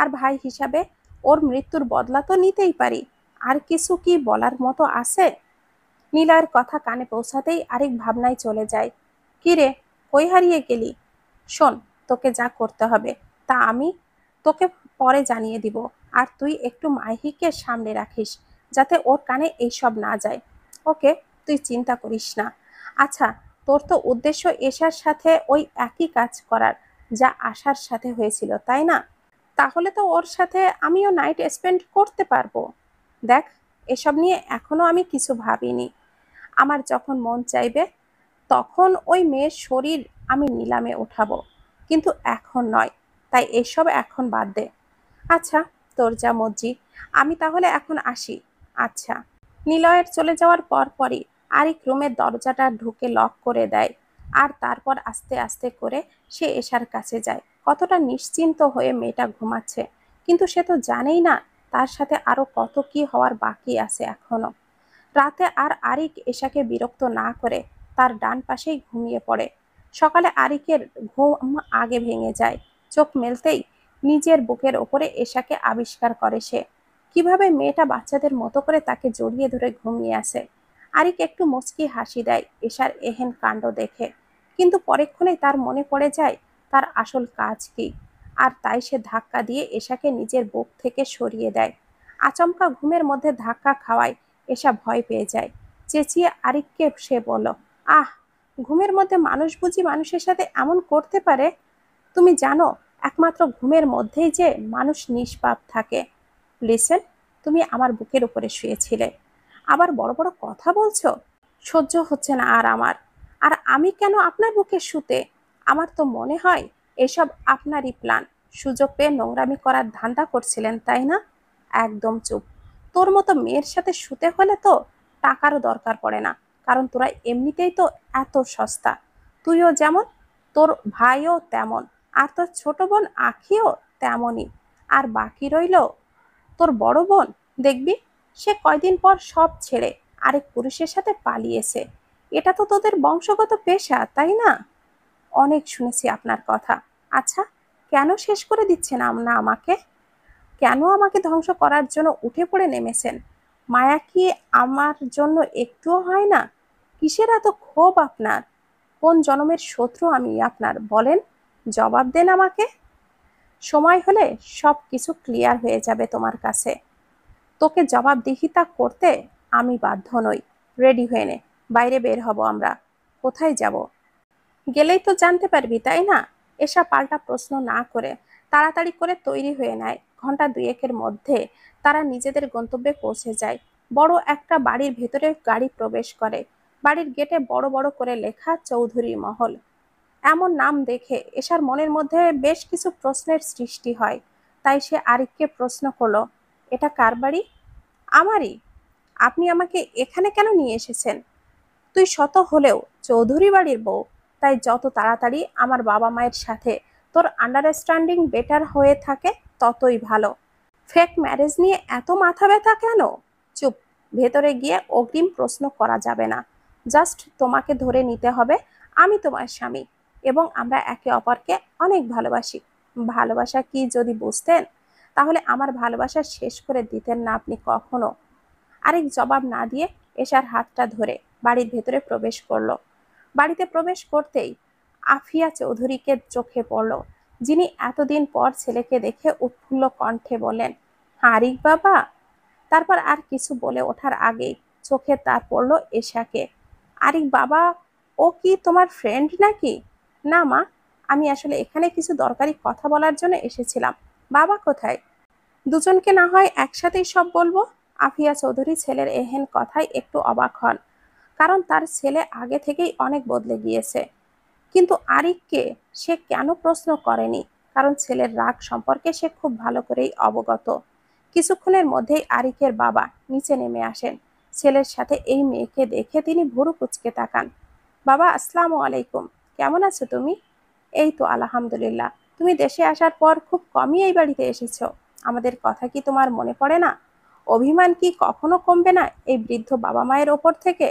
আর ভাই হিসাবে ওর মৃত্যুর বদলা তো নিতেই পারি আর কিছু কি বলার মতো আছে নীলার কথা কানে পৌঁছাতেই আরেক ভাবনায় চলে যায় কিরে কই হারিয়ে গেলি শোন তোকে যা করতে হবে তা আমি তোকে পরে জানিয়ে দিব আর তুই একটু মাহিকে সামনে রাখিস যাতে ওর কানে এইসব না যায় ওকে তুই চিন্তা করিস না আচ্ছা তোর তো উদ্দেশ্য এসার সাথে ওই একই কাজ করার যা আশার সাথে হয়েছিল তাই না তাহলে তো ওর সাথে আমিও নাইট স্পেন্ড করতে পারবো দেখ এসব নিয়ে এখনও আমি কিছু ভাবিনি আমার যখন মন চাইবে তখন ওই মেয়ের শরীর আমি নিলামে ওঠাবো কিন্তু এখন নয় তাই এসব এখন বাদ দে আচ্ছা তোর যা মর্জি আমি তাহলে এখন আসি আচ্ছা নিলয়ের চলে যাওয়ার পরপরই আরিক রুমের দরজাটা ঢুকে লক করে দেয় আর তারপর আস্তে আস্তে করে সে এশার কাছে যায় কতটা নিশ্চিন্ত হয়ে মেয়েটা ঘুমাচ্ছে কিন্তু সে তো জানেই না তার সাথে আরও কত কি হওয়ার বাকি আছে এখনও রাতে আর আরিক এশাকে বিরক্ত না করে তার ডান পাশেই ঘুমিয়ে পড়ে সকালে আরিকের ঘুম আগে ভেঙে যায় চোখ মেলতেই নিজের বুকের ওপরে এশাকে আবিষ্কার করে সে কিভাবে মেয়েটা বাচ্চাদের মতো করে তাকে জড়িয়ে ধরে ঘুমিয়ে আসে আরিক একটু মুচকি হাসি দেয় এশার এহেন কাণ্ড দেখে কিন্তু পরেক্ষণে তার মনে পড়ে যায় তার আসল কাজ কি আর তাই সে ধাক্কা দিয়ে এশাকে নিজের বুক থেকে সরিয়ে দেয় আচমকা ঘুমের মধ্যে ধাক্কা খাওয়ায় এশা ভয় পেয়ে যায় চেঁচিয়ে আরিককে সে বল আহ ঘুমের মধ্যে মানুষ বুঝি মানুষের সাথে এমন করতে পারে তুমি জানো একমাত্র ঘুমের মধ্যেই যে মানুষ নিষ্পাপ থাকে লিসেন তুমি আমার বুকের উপরে শুয়েছিলে আবার বড় বড় কথা বলছো সহ্য হচ্ছে না আর আমার আর আমি কেন আপনার বুকে শুতে আমার তো মনে হয় এসব আপনারই প্ল্যান সুযোগ পেয়ে নোংরামি করার ধান্দা করছিলেন তাই না একদম চুপ তোর মতো মেয়ের সাথে শুতে হলে তো টাকারও দরকার পড়ে না কারণ তোরা এমনিতেই তো এত সস্তা তুইও যেমন তোর ভাইও তেমন আর তোর ছোট বোন আখিও তেমনই আর বাকি রইল তোর বড় বোন দেখবি সে কয়দিন পর সব ছেড়ে আরেক পুরুষের সাথে পালিয়েছে এটা তো তোদের বংশগত পেশা তাই না অনেক শুনেছি আপনার কথা আচ্ছা কেন শেষ করে দিচ্ছেন না আমাকে কেন আমাকে ধ্বংস করার জন্য উঠে পড়ে নেমেছেন মায়া কি আমার জন্য একটুও হয় না কিসের এত ক্ষোভ আপনার কোন জনমের শত্রু আমি আপনার বলেন জবাব দেন আমাকে সময় হলে সব কিছু ক্লিয়ার হয়ে যাবে তোমার কাছে তোকে জবাবদিহিতা করতে আমি বাধ্য নই রেডি হয়ে নে বাইরে বের হব আমরা কোথায় যাব গেলেই তো জানতে পারবি তাই না এসা পাল্টা প্রশ্ন না করে তাড়াতাড়ি করে তৈরি হয়ে নেয় ঘন্টা দুয়েকের মধ্যে তারা নিজেদের গন্তব্যে পৌঁছে যায় বড় একটা বাড়ির ভেতরে গাড়ি প্রবেশ করে বাড়ির গেটে বড় বড় করে লেখা চৌধুরী মহল এমন নাম দেখে এসার মনের মধ্যে বেশ কিছু প্রশ্নের সৃষ্টি হয় তাই সে আরিককে প্রশ্ন করলো এটা কার বাড়ি আমারই আপনি আমাকে এখানে কেন নিয়ে এসেছেন তুই শত হলেও চৌধুরী বাড়ির বউ তাই যত তাড়াতাড়ি আমার বাবা মায়ের সাথে তোর আন্ডারস্ট্যান্ডিং বেটার হয়ে থাকে ততই ভালো ফেক ম্যারেজ নিয়ে এত মাথা ব্যথা কেন চুপ ভেতরে গিয়ে অগ্রিম প্রশ্ন করা যাবে না জাস্ট তোমাকে ধরে নিতে হবে আমি তোমার স্বামী এবং আমরা একে অপরকে অনেক ভালোবাসি ভালোবাসা কি যদি বুঝতেন তাহলে আমার ভালোবাসা শেষ করে দিতেন না আপনি কখনো আরেক জবাব না দিয়ে এশার হাতটা ধরে বাড়ির ভেতরে প্রবেশ করলো বাড়িতে প্রবেশ করতেই আফিয়া চৌধুরীকে চোখে পড়ল যিনি এতদিন পর ছেলেকে দেখে উৎফুল্ল কণ্ঠে বলেন আরিক বাবা তারপর আর কিছু বলে ওঠার আগেই চোখে তার পড়ল এশাকে আরিক বাবা ও কি তোমার ফ্রেন্ড নাকি না মা আমি আসলে এখানে কিছু দরকারি কথা বলার জন্য এসেছিলাম বাবা কোথায় দুজনকে না হয় একসাথেই সব বলবো আফিয়া চৌধুরী ছেলের এহেন কথায় একটু অবাক হন কারণ তার ছেলে আগে থেকেই অনেক বদলে গিয়েছে কিন্তু আরিককে সে কেন প্রশ্ন করেনি কারণ ছেলের রাগ সম্পর্কে সে খুব ভালো করেই অবগত কিছুক্ষণের মধ্যেই আরিকের বাবা নিচে নেমে আসেন ছেলের সাথে এই মেয়েকে দেখে তিনি ভুরু কুচকে তাকান বাবা আসসালামু আলাইকুম কেমন আছো তুমি এই তো আলহামদুলিল্লাহ তুমি দেশে আসার পর খুব কমই এই বাড়িতে এসেছ আমাদের কথা কি তোমার মনে পড়ে না অভিমান কি কখনো কমবে না এই বৃদ্ধ বাবা মায়ের ওপর থেকে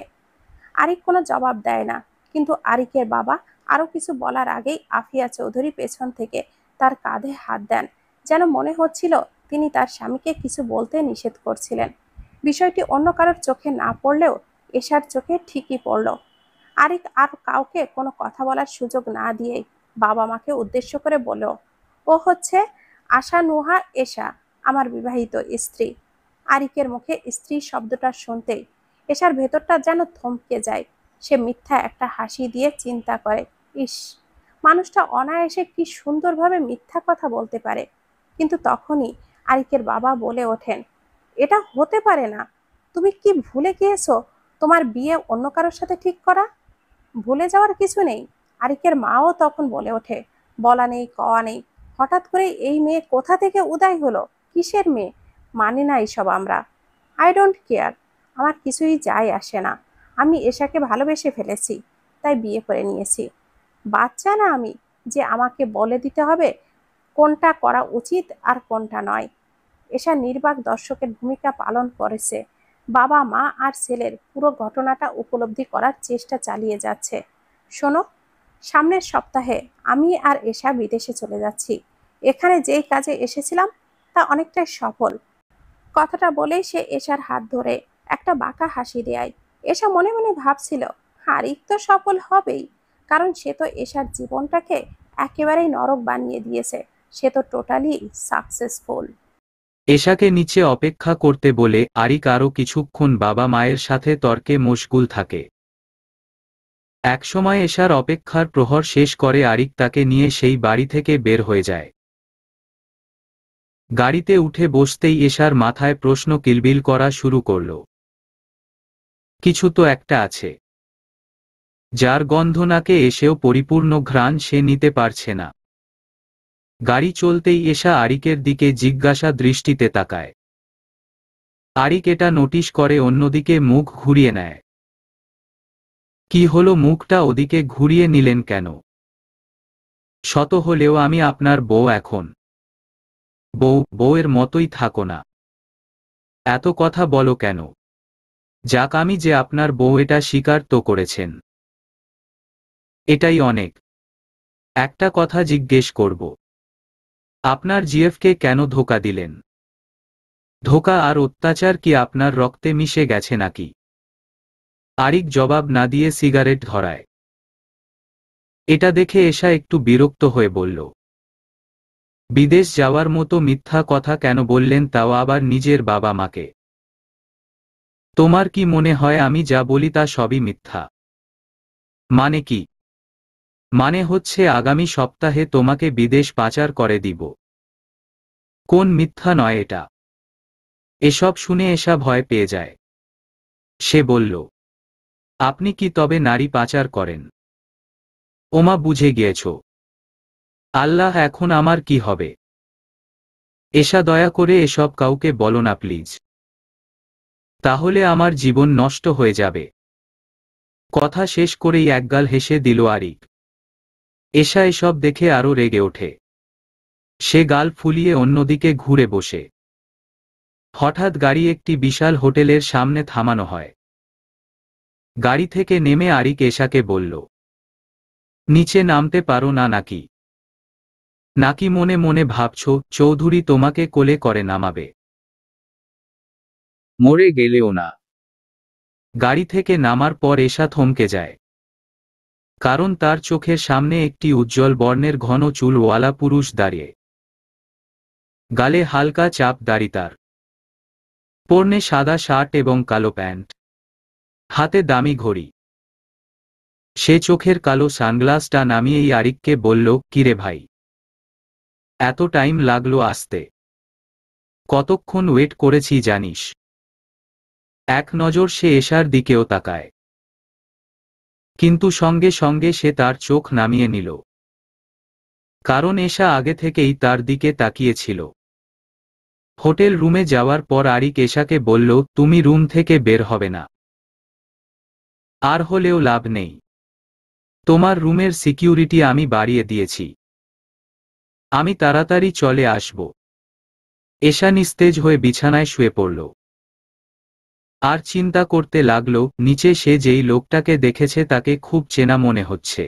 আরিক কোনো জবাব দেয় না কিন্তু আরিকের বাবা আরও কিছু বলার আগেই আফিয়া চৌধুরী পেছন থেকে তার কাঁধে হাত দেন যেন মনে হচ্ছিল তিনি তার স্বামীকে কিছু বলতে নিষেধ করছিলেন বিষয়টি অন্য কারোর চোখে না পড়লেও এশার চোখে ঠিকই পড়ল আরিক আর কাউকে কোনো কথা বলার সুযোগ না দিয়েই বাবা মাকে উদ্দেশ্য করে বল ও হচ্ছে আশা নুহা এশা আমার বিবাহিত স্ত্রী আরিকের মুখে স্ত্রী শব্দটা শুনতেই এশার ভেতরটা যেন থমকে যায় সে মিথ্যা একটা হাসি দিয়ে চিন্তা করে ইস মানুষটা অনায়াসে কি সুন্দরভাবে মিথ্যা কথা বলতে পারে কিন্তু তখনই আরিকের বাবা বলে ওঠেন এটা হতে পারে না তুমি কি ভুলে গিয়েছো তোমার বিয়ে অন্য কারোর সাথে ঠিক করা ভুলে যাওয়ার কিছু নেই আরিকের মাও তখন বলে ওঠে বলা নেই কওয়া নেই হঠাৎ করে এই মেয়ে কোথা থেকে উদয় হলো কিসের মেয়ে মানি না এইসব আমরা আই ডোন্ট কেয়ার আমার কিছুই যায় আসে না আমি এশাকে ভালোবেসে ফেলেছি তাই বিয়ে করে নিয়েছি বাচ্চা না আমি যে আমাকে বলে দিতে হবে কোনটা করা উচিত আর কোনটা নয় এসা নির্বাক দর্শকের ভূমিকা পালন করেছে বাবা মা আর ছেলের পুরো ঘটনাটা উপলব্ধি করার চেষ্টা চালিয়ে যাচ্ছে শোনো সামনের সপ্তাহে আমি আর এশা বিদেশে চলে যাচ্ছি এখানে যেই কাজে এসেছিলাম তা অনেকটাই সফল কথাটা বলেই সে এশার হাত ধরে একটা বাঁকা হাসি দেয় এশা মনে মনে ভাবছিল হারিক তো সফল হবেই কারণ সে তো এশার জীবনটাকে একেবারেই নরক বানিয়ে দিয়েছে সে তো টোটালি সাকসেসফুল এশাকে নিচে অপেক্ষা করতে বলে আরিক আরও কিছুক্ষণ বাবা মায়ের সাথে তর্কে মশগুল থাকে একসময় এসার অপেক্ষার প্রহর শেষ করে আরিক তাকে নিয়ে সেই বাড়ি থেকে বের হয়ে যায় গাড়িতে উঠে বসতেই এসার মাথায় প্রশ্ন কিলবিল করা শুরু করল কিছু তো একটা আছে যার গন্ধনাকে এসেও পরিপূর্ণ ঘ্রাণ সে নিতে পারছে না গাড়ি চলতেই এসা আরিকের দিকে জিজ্ঞাসা দৃষ্টিতে তাকায় আরিক এটা নোটিশ করে অন্যদিকে মুখ ঘুরিয়ে নেয় কি হলো মুখটা ওদিকে ঘুরিয়ে নিলেন কেন শত হলেও আমি আপনার বউ এখন বউ বউয়ের মতোই থাকো না এত কথা বলো কেন যাক আমি যে আপনার বউ এটা স্বীকার তো করেছেন এটাই অনেক একটা কথা জিজ্ঞেস করব আপনার জিএফকে কেন ধোকা দিলেন ধোকা আর অত্যাচার কি আপনার রক্তে মিশে গেছে নাকি আরিক জবাব না দিয়ে সিগারেট ধরায় এটা দেখে এশা একটু বিরক্ত হয়ে বলল বিদেশ যাওয়ার মতো মিথ্যা কথা কেন বললেন তাও আবার নিজের বাবা মাকে তোমার কি মনে হয় আমি যা বলি তা সবই মিথ্যা মানে কি মানে হচ্ছে আগামী সপ্তাহে তোমাকে বিদেশ পাচার করে দিব কোন মিথ্যা নয় এটা এসব শুনে এসা ভয় পেয়ে যায় সে বলল আপনি কি তবে নারী পাচার করেন ওমা বুঝে গিয়েছ আল্লাহ এখন আমার কি হবে এসা দয়া করে এসব কাউকে বলো না প্লিজ তাহলে আমার জীবন নষ্ট হয়ে যাবে কথা শেষ করেই একগাল হেসে দিল আরিক এসা এসব দেখে আরো রেগে ওঠে সে গাল ফুলিয়ে অন্যদিকে ঘুরে বসে হঠাৎ গাড়ি একটি বিশাল হোটেলের সামনে থামানো হয় গাড়ি থেকে নেমে আরিক এশাকে বলল নিচে নামতে পারো না নাকি নাকি মনে মনে ভাবছ চৌধুরী তোমাকে কোলে করে নামাবে মরে গেলেও না গাড়ি থেকে নামার পর এশা থমকে যায় কারণ তার চোখের সামনে একটি উজ্জ্বল বর্ণের ঘন চুলওয়ালা পুরুষ দাঁড়িয়ে গালে হালকা চাপ দাড়ি তার পর্ণে সাদা শার্ট এবং কালো প্যান্ট হাতে দামি ঘড়ি সে চোখের কালো সানগ্লাসটা নামিয়েই আরিককে বলল কিরে ভাই এত টাইম লাগলো আসতে কতক্ষণ ওয়েট করেছি জানিস এক নজর সে এসার দিকেও তাকায় কিন্তু সঙ্গে সঙ্গে সে তার চোখ নামিয়ে নিল কারণ এসা আগে থেকেই তার দিকে তাকিয়েছিল হোটেল রুমে যাওয়ার পর আরিক এশাকে বলল তুমি রুম থেকে বের হবে না আর হলেও লাভ নেই তোমার রুমের সিকিউরিটি আমি বাড়িয়ে দিয়েছি আমি তাড়াতাড়ি চলে আসব এশা নিস্তেজ হয়ে বিছানায় শুয়ে পড়ল আর চিন্তা করতে লাগল নিচে সে যেই লোকটাকে দেখেছে তাকে খুব চেনা মনে হচ্ছে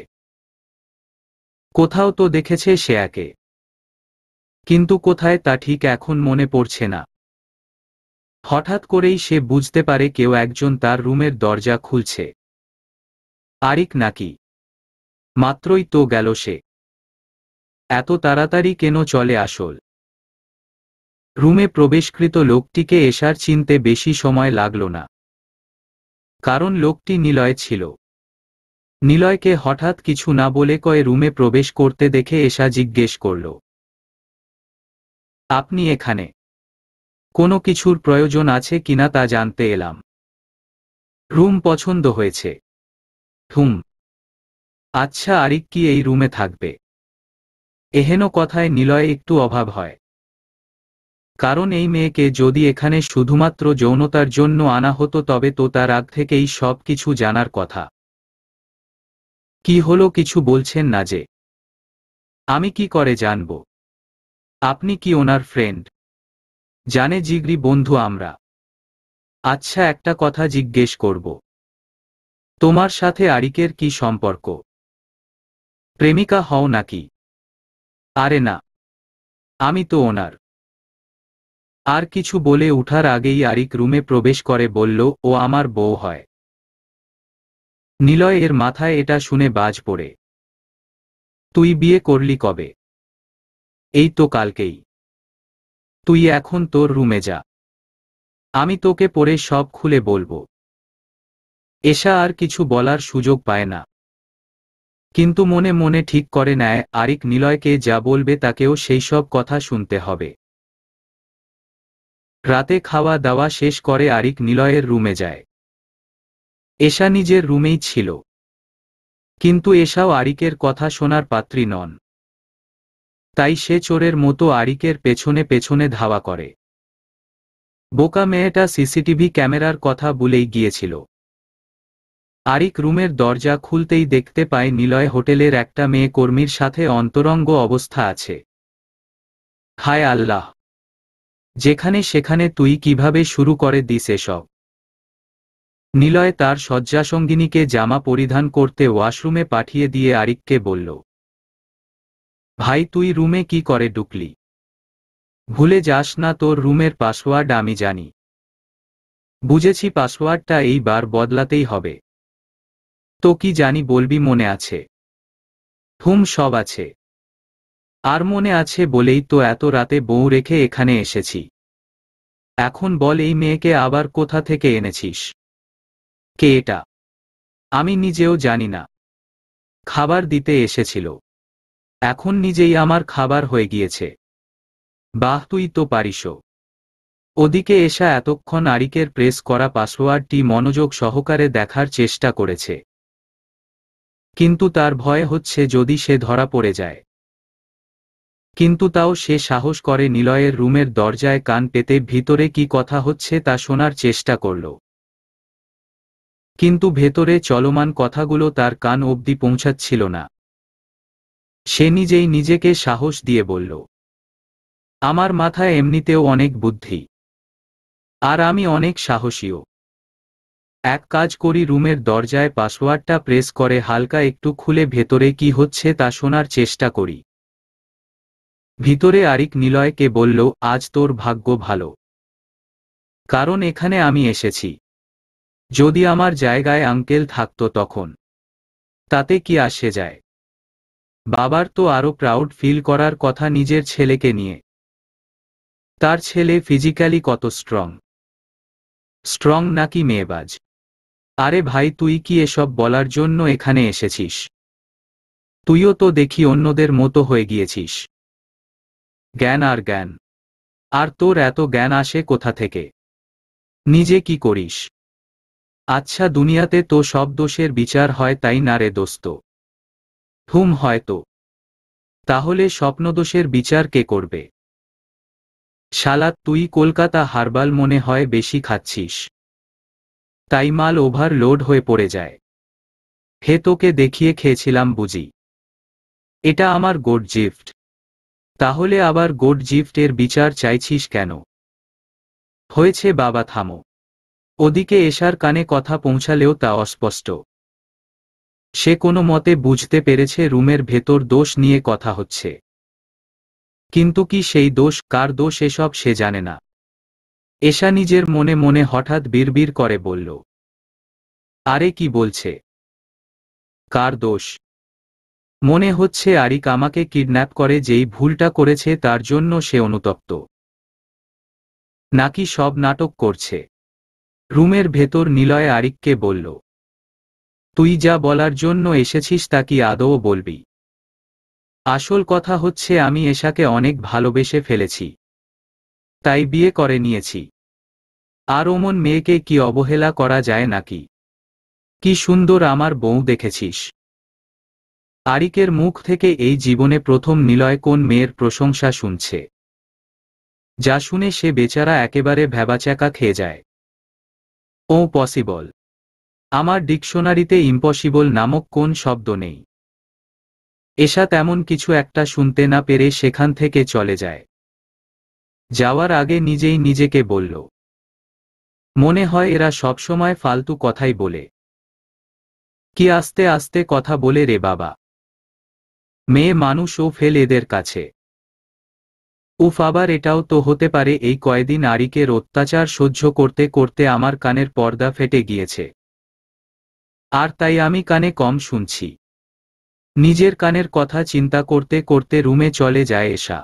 কোথাও তো দেখেছে সে একে কিন্তু কোথায় তা ঠিক এখন মনে পড়ছে না হঠাৎ করেই সে বুঝতে পারে কেউ একজন তার রুমের দরজা খুলছে আরিক নাকি মাত্রই তো গেল সে এত তাড়াতাড়ি কেন চলে আসল রুমে প্রবেশকৃত লোকটিকে এসার চিনতে বেশি সময় লাগল না কারণ লোকটি নিলয় ছিল নিলয়কে হঠাৎ কিছু না বলে কয়ে রুমে প্রবেশ করতে দেখে এসা জিজ্ঞেস করল আপনি এখানে কোনো কিছুর প্রয়োজন আছে কিনা তা জানতে এলাম রুম পছন্দ হয়েছে হুম আচ্ছা আরিক কি এই রুমে থাকবে এহেন কথায় নিলয় একটু অভাব হয় কারণ এই মেয়েকে যদি এখানে শুধুমাত্র যৌনতার জন্য আনা হতো তবে তো তার আগ থেকেই সব কিছু জানার কথা কি হলো কিছু বলছেন না যে আমি কি করে জানব আপনি কি ওনার ফ্রেন্ড জানে জিগরি বন্ধু আমরা আচ্ছা একটা কথা জিজ্ঞেস করব তোমার সাথে আরিকের কি সম্পর্ক প্রেমিকা হও নাকি আরে না আমি তো ওনার আর কিছু বলে উঠার আগেই আরিক রুমে প্রবেশ করে বলল ও আমার বউ হয় নিলয় এর মাথায় এটা শুনে বাজ পড়ে তুই বিয়ে করলি কবে এই তো কালকেই তুই এখন তোর রুমে যা আমি তোকে পরে সব খুলে বলবো এশা আর কিছু বলার সুযোগ পায় না কিন্তু মনে মনে ঠিক করে নেয় আরিক নিলয়কে যা বলবে তাকেও সেই সব কথা শুনতে হবে রাতে খাওয়া দাওয়া শেষ করে আরিক নিলয়ের রুমে যায় এশা নিজের রুমেই ছিল কিন্তু এশাও আরিকের কথা শোনার পাত্রী নন তাই সে চোরের মতো আরিকের পেছনে পেছনে ধাওয়া করে বোকা মেয়েটা সিসিটিভি ক্যামেরার কথা বলেই গিয়েছিল আরিক রুমের দরজা খুলতেই দেখতে পায় নিলয় হোটেলের একটা মেয়ে কর্মীর সাথে অন্তরঙ্গ অবস্থা আছে হায় আল্লাহ যেখানে সেখানে তুই কিভাবে শুরু করে দিস এসব নিলয় তার শয্যাসঙ্গিনীকে জামা পরিধান করতে ওয়াশরুমে পাঠিয়ে দিয়ে আরিককে বলল ভাই তুই রুমে কি করে ডুকলি ভুলে যাস না তোর রুমের পাসওয়ার্ড আমি জানি বুঝেছি পাসওয়ার্ডটা এইবার বদলাতেই হবে তো কি জানি বলবি মনে আছে হুম সব আছে আর মনে আছে বলেই তো এত রাতে বউ রেখে এখানে এসেছি এখন বল এই মেয়েকে আবার কোথা থেকে এনেছিস কে এটা আমি নিজেও জানি না খাবার দিতে এসেছিল এখন নিজেই আমার খাবার হয়ে গিয়েছে বাহ তুই তো পারিস ওদিকে এসা এতক্ষণ আরিকের প্রেস করা পাসওয়ার্ডটি মনোযোগ সহকারে দেখার চেষ্টা করেছে কিন্তু তার ভয় হচ্ছে যদি সে ধরা পড়ে যায় কিন্তু তাও সে সাহস করে নিলয়ের রুমের দরজায় কান পেতে ভিতরে কি কথা হচ্ছে তা শোনার চেষ্টা করল কিন্তু ভেতরে চলমান কথাগুলো তার কান অবধি পৌঁছাচ্ছিল না সে নিজেই নিজেকে সাহস দিয়ে বলল আমার মাথায় এমনিতেও অনেক বুদ্ধি আর আমি অনেক সাহসীও এক কাজ করি রুমের দরজায় পাসওয়ার্ডটা প্রেস করে হালকা একটু খুলে ভেতরে কি হচ্ছে তা শোনার চেষ্টা করি ভিতরে আরিক নিলয়কে বলল আজ তোর ভাগ্য ভালো কারণ এখানে আমি এসেছি যদি আমার জায়গায় আঙ্কেল থাকত তখন তাতে কি আসে যায় বাবার তো আরও প্রাউড ফিল করার কথা নিজের ছেলেকে নিয়ে তার ছেলে ফিজিক্যালি কত স্ট্রং স্ট্রং নাকি মেয়েবাজ আরে ভাই তুই কি এসব বলার জন্য এখানে এসেছিস তুইও তো দেখি অন্যদের মতো হয়ে গিয়েছিস জ্ঞান আর জ্ঞান আর তোর এত জ্ঞান আসে কোথা থেকে নিজে কি করিস আচ্ছা দুনিয়াতে তো সব দোষের বিচার হয় তাই না রে দোস্ত হুম হয়তো তাহলে স্বপ্নদোষের বিচার কে করবে শালাত তুই কলকাতা হারবাল মনে হয় বেশি খাচ্ছিস তাই মাল ওভারলোড হয়ে পড়ে যায় হে তোকে দেখিয়ে খেয়েছিলাম বুঝি এটা আমার গোড জিফট তাহলে আবার গোড জিফটের বিচার চাইছিস কেন হয়েছে বাবা থামো ওদিকে এশার কানে কথা পৌঁছালেও তা অস্পষ্ট সে কোনো মতে বুঝতে পেরেছে রুমের ভেতর দোষ নিয়ে কথা হচ্ছে কিন্তু কি সেই দোষ কার দোষ এসব সে জানে না এশা নিজের মনে মনে হঠাৎ বিড়বিড় করে বলল আরে কি বলছে কার দোষ মনে হচ্ছে আরিক আমাকে কিডন্যাপ করে যেই ভুলটা করেছে তার জন্য সে অনুতপ্ত নাকি সব নাটক করছে রুমের ভেতর নিলয় আরিককে বলল তুই যা বলার জন্য এসেছিস তা কি আদৌ বলবি আসল কথা হচ্ছে আমি এশাকে অনেক ভালোবেসে ফেলেছি তাই বিয়ে করে নিয়েছি আর ওমন মেয়েকে কি অবহেলা করা যায় নাকি কি সুন্দর আমার বউ দেখেছিস আরিকের মুখ থেকে এই জীবনে প্রথম নিলয় কোন মেয়ের প্রশংসা শুনছে যা শুনে সে বেচারা একেবারে ভ্যাবাচ্যাকা খেয়ে যায় ও পসিবল আমার ডিকশনারিতে ইম্পসিবল নামক কোন শব্দ নেই এসা তেমন কিছু একটা শুনতে না পেরে সেখান থেকে চলে যায় যাওয়ার আগে নিজেই নিজেকে বলল মনে হয় এরা সবসময় ফালতু কথাই বলে কি আস্তে আস্তে কথা বলে রে বাবা মেয়ে মানুষ ও ফেল এদের কাছে উফ আবার এটাও তো হতে পারে এই কয়দিন আরিকের অত্যাচার সহ্য করতে করতে আমার কানের পর্দা ফেটে গিয়েছে আর তাই আমি কানে কম শুনছি নিজের কানের কথা চিন্তা করতে করতে রুমে চলে যায় এসা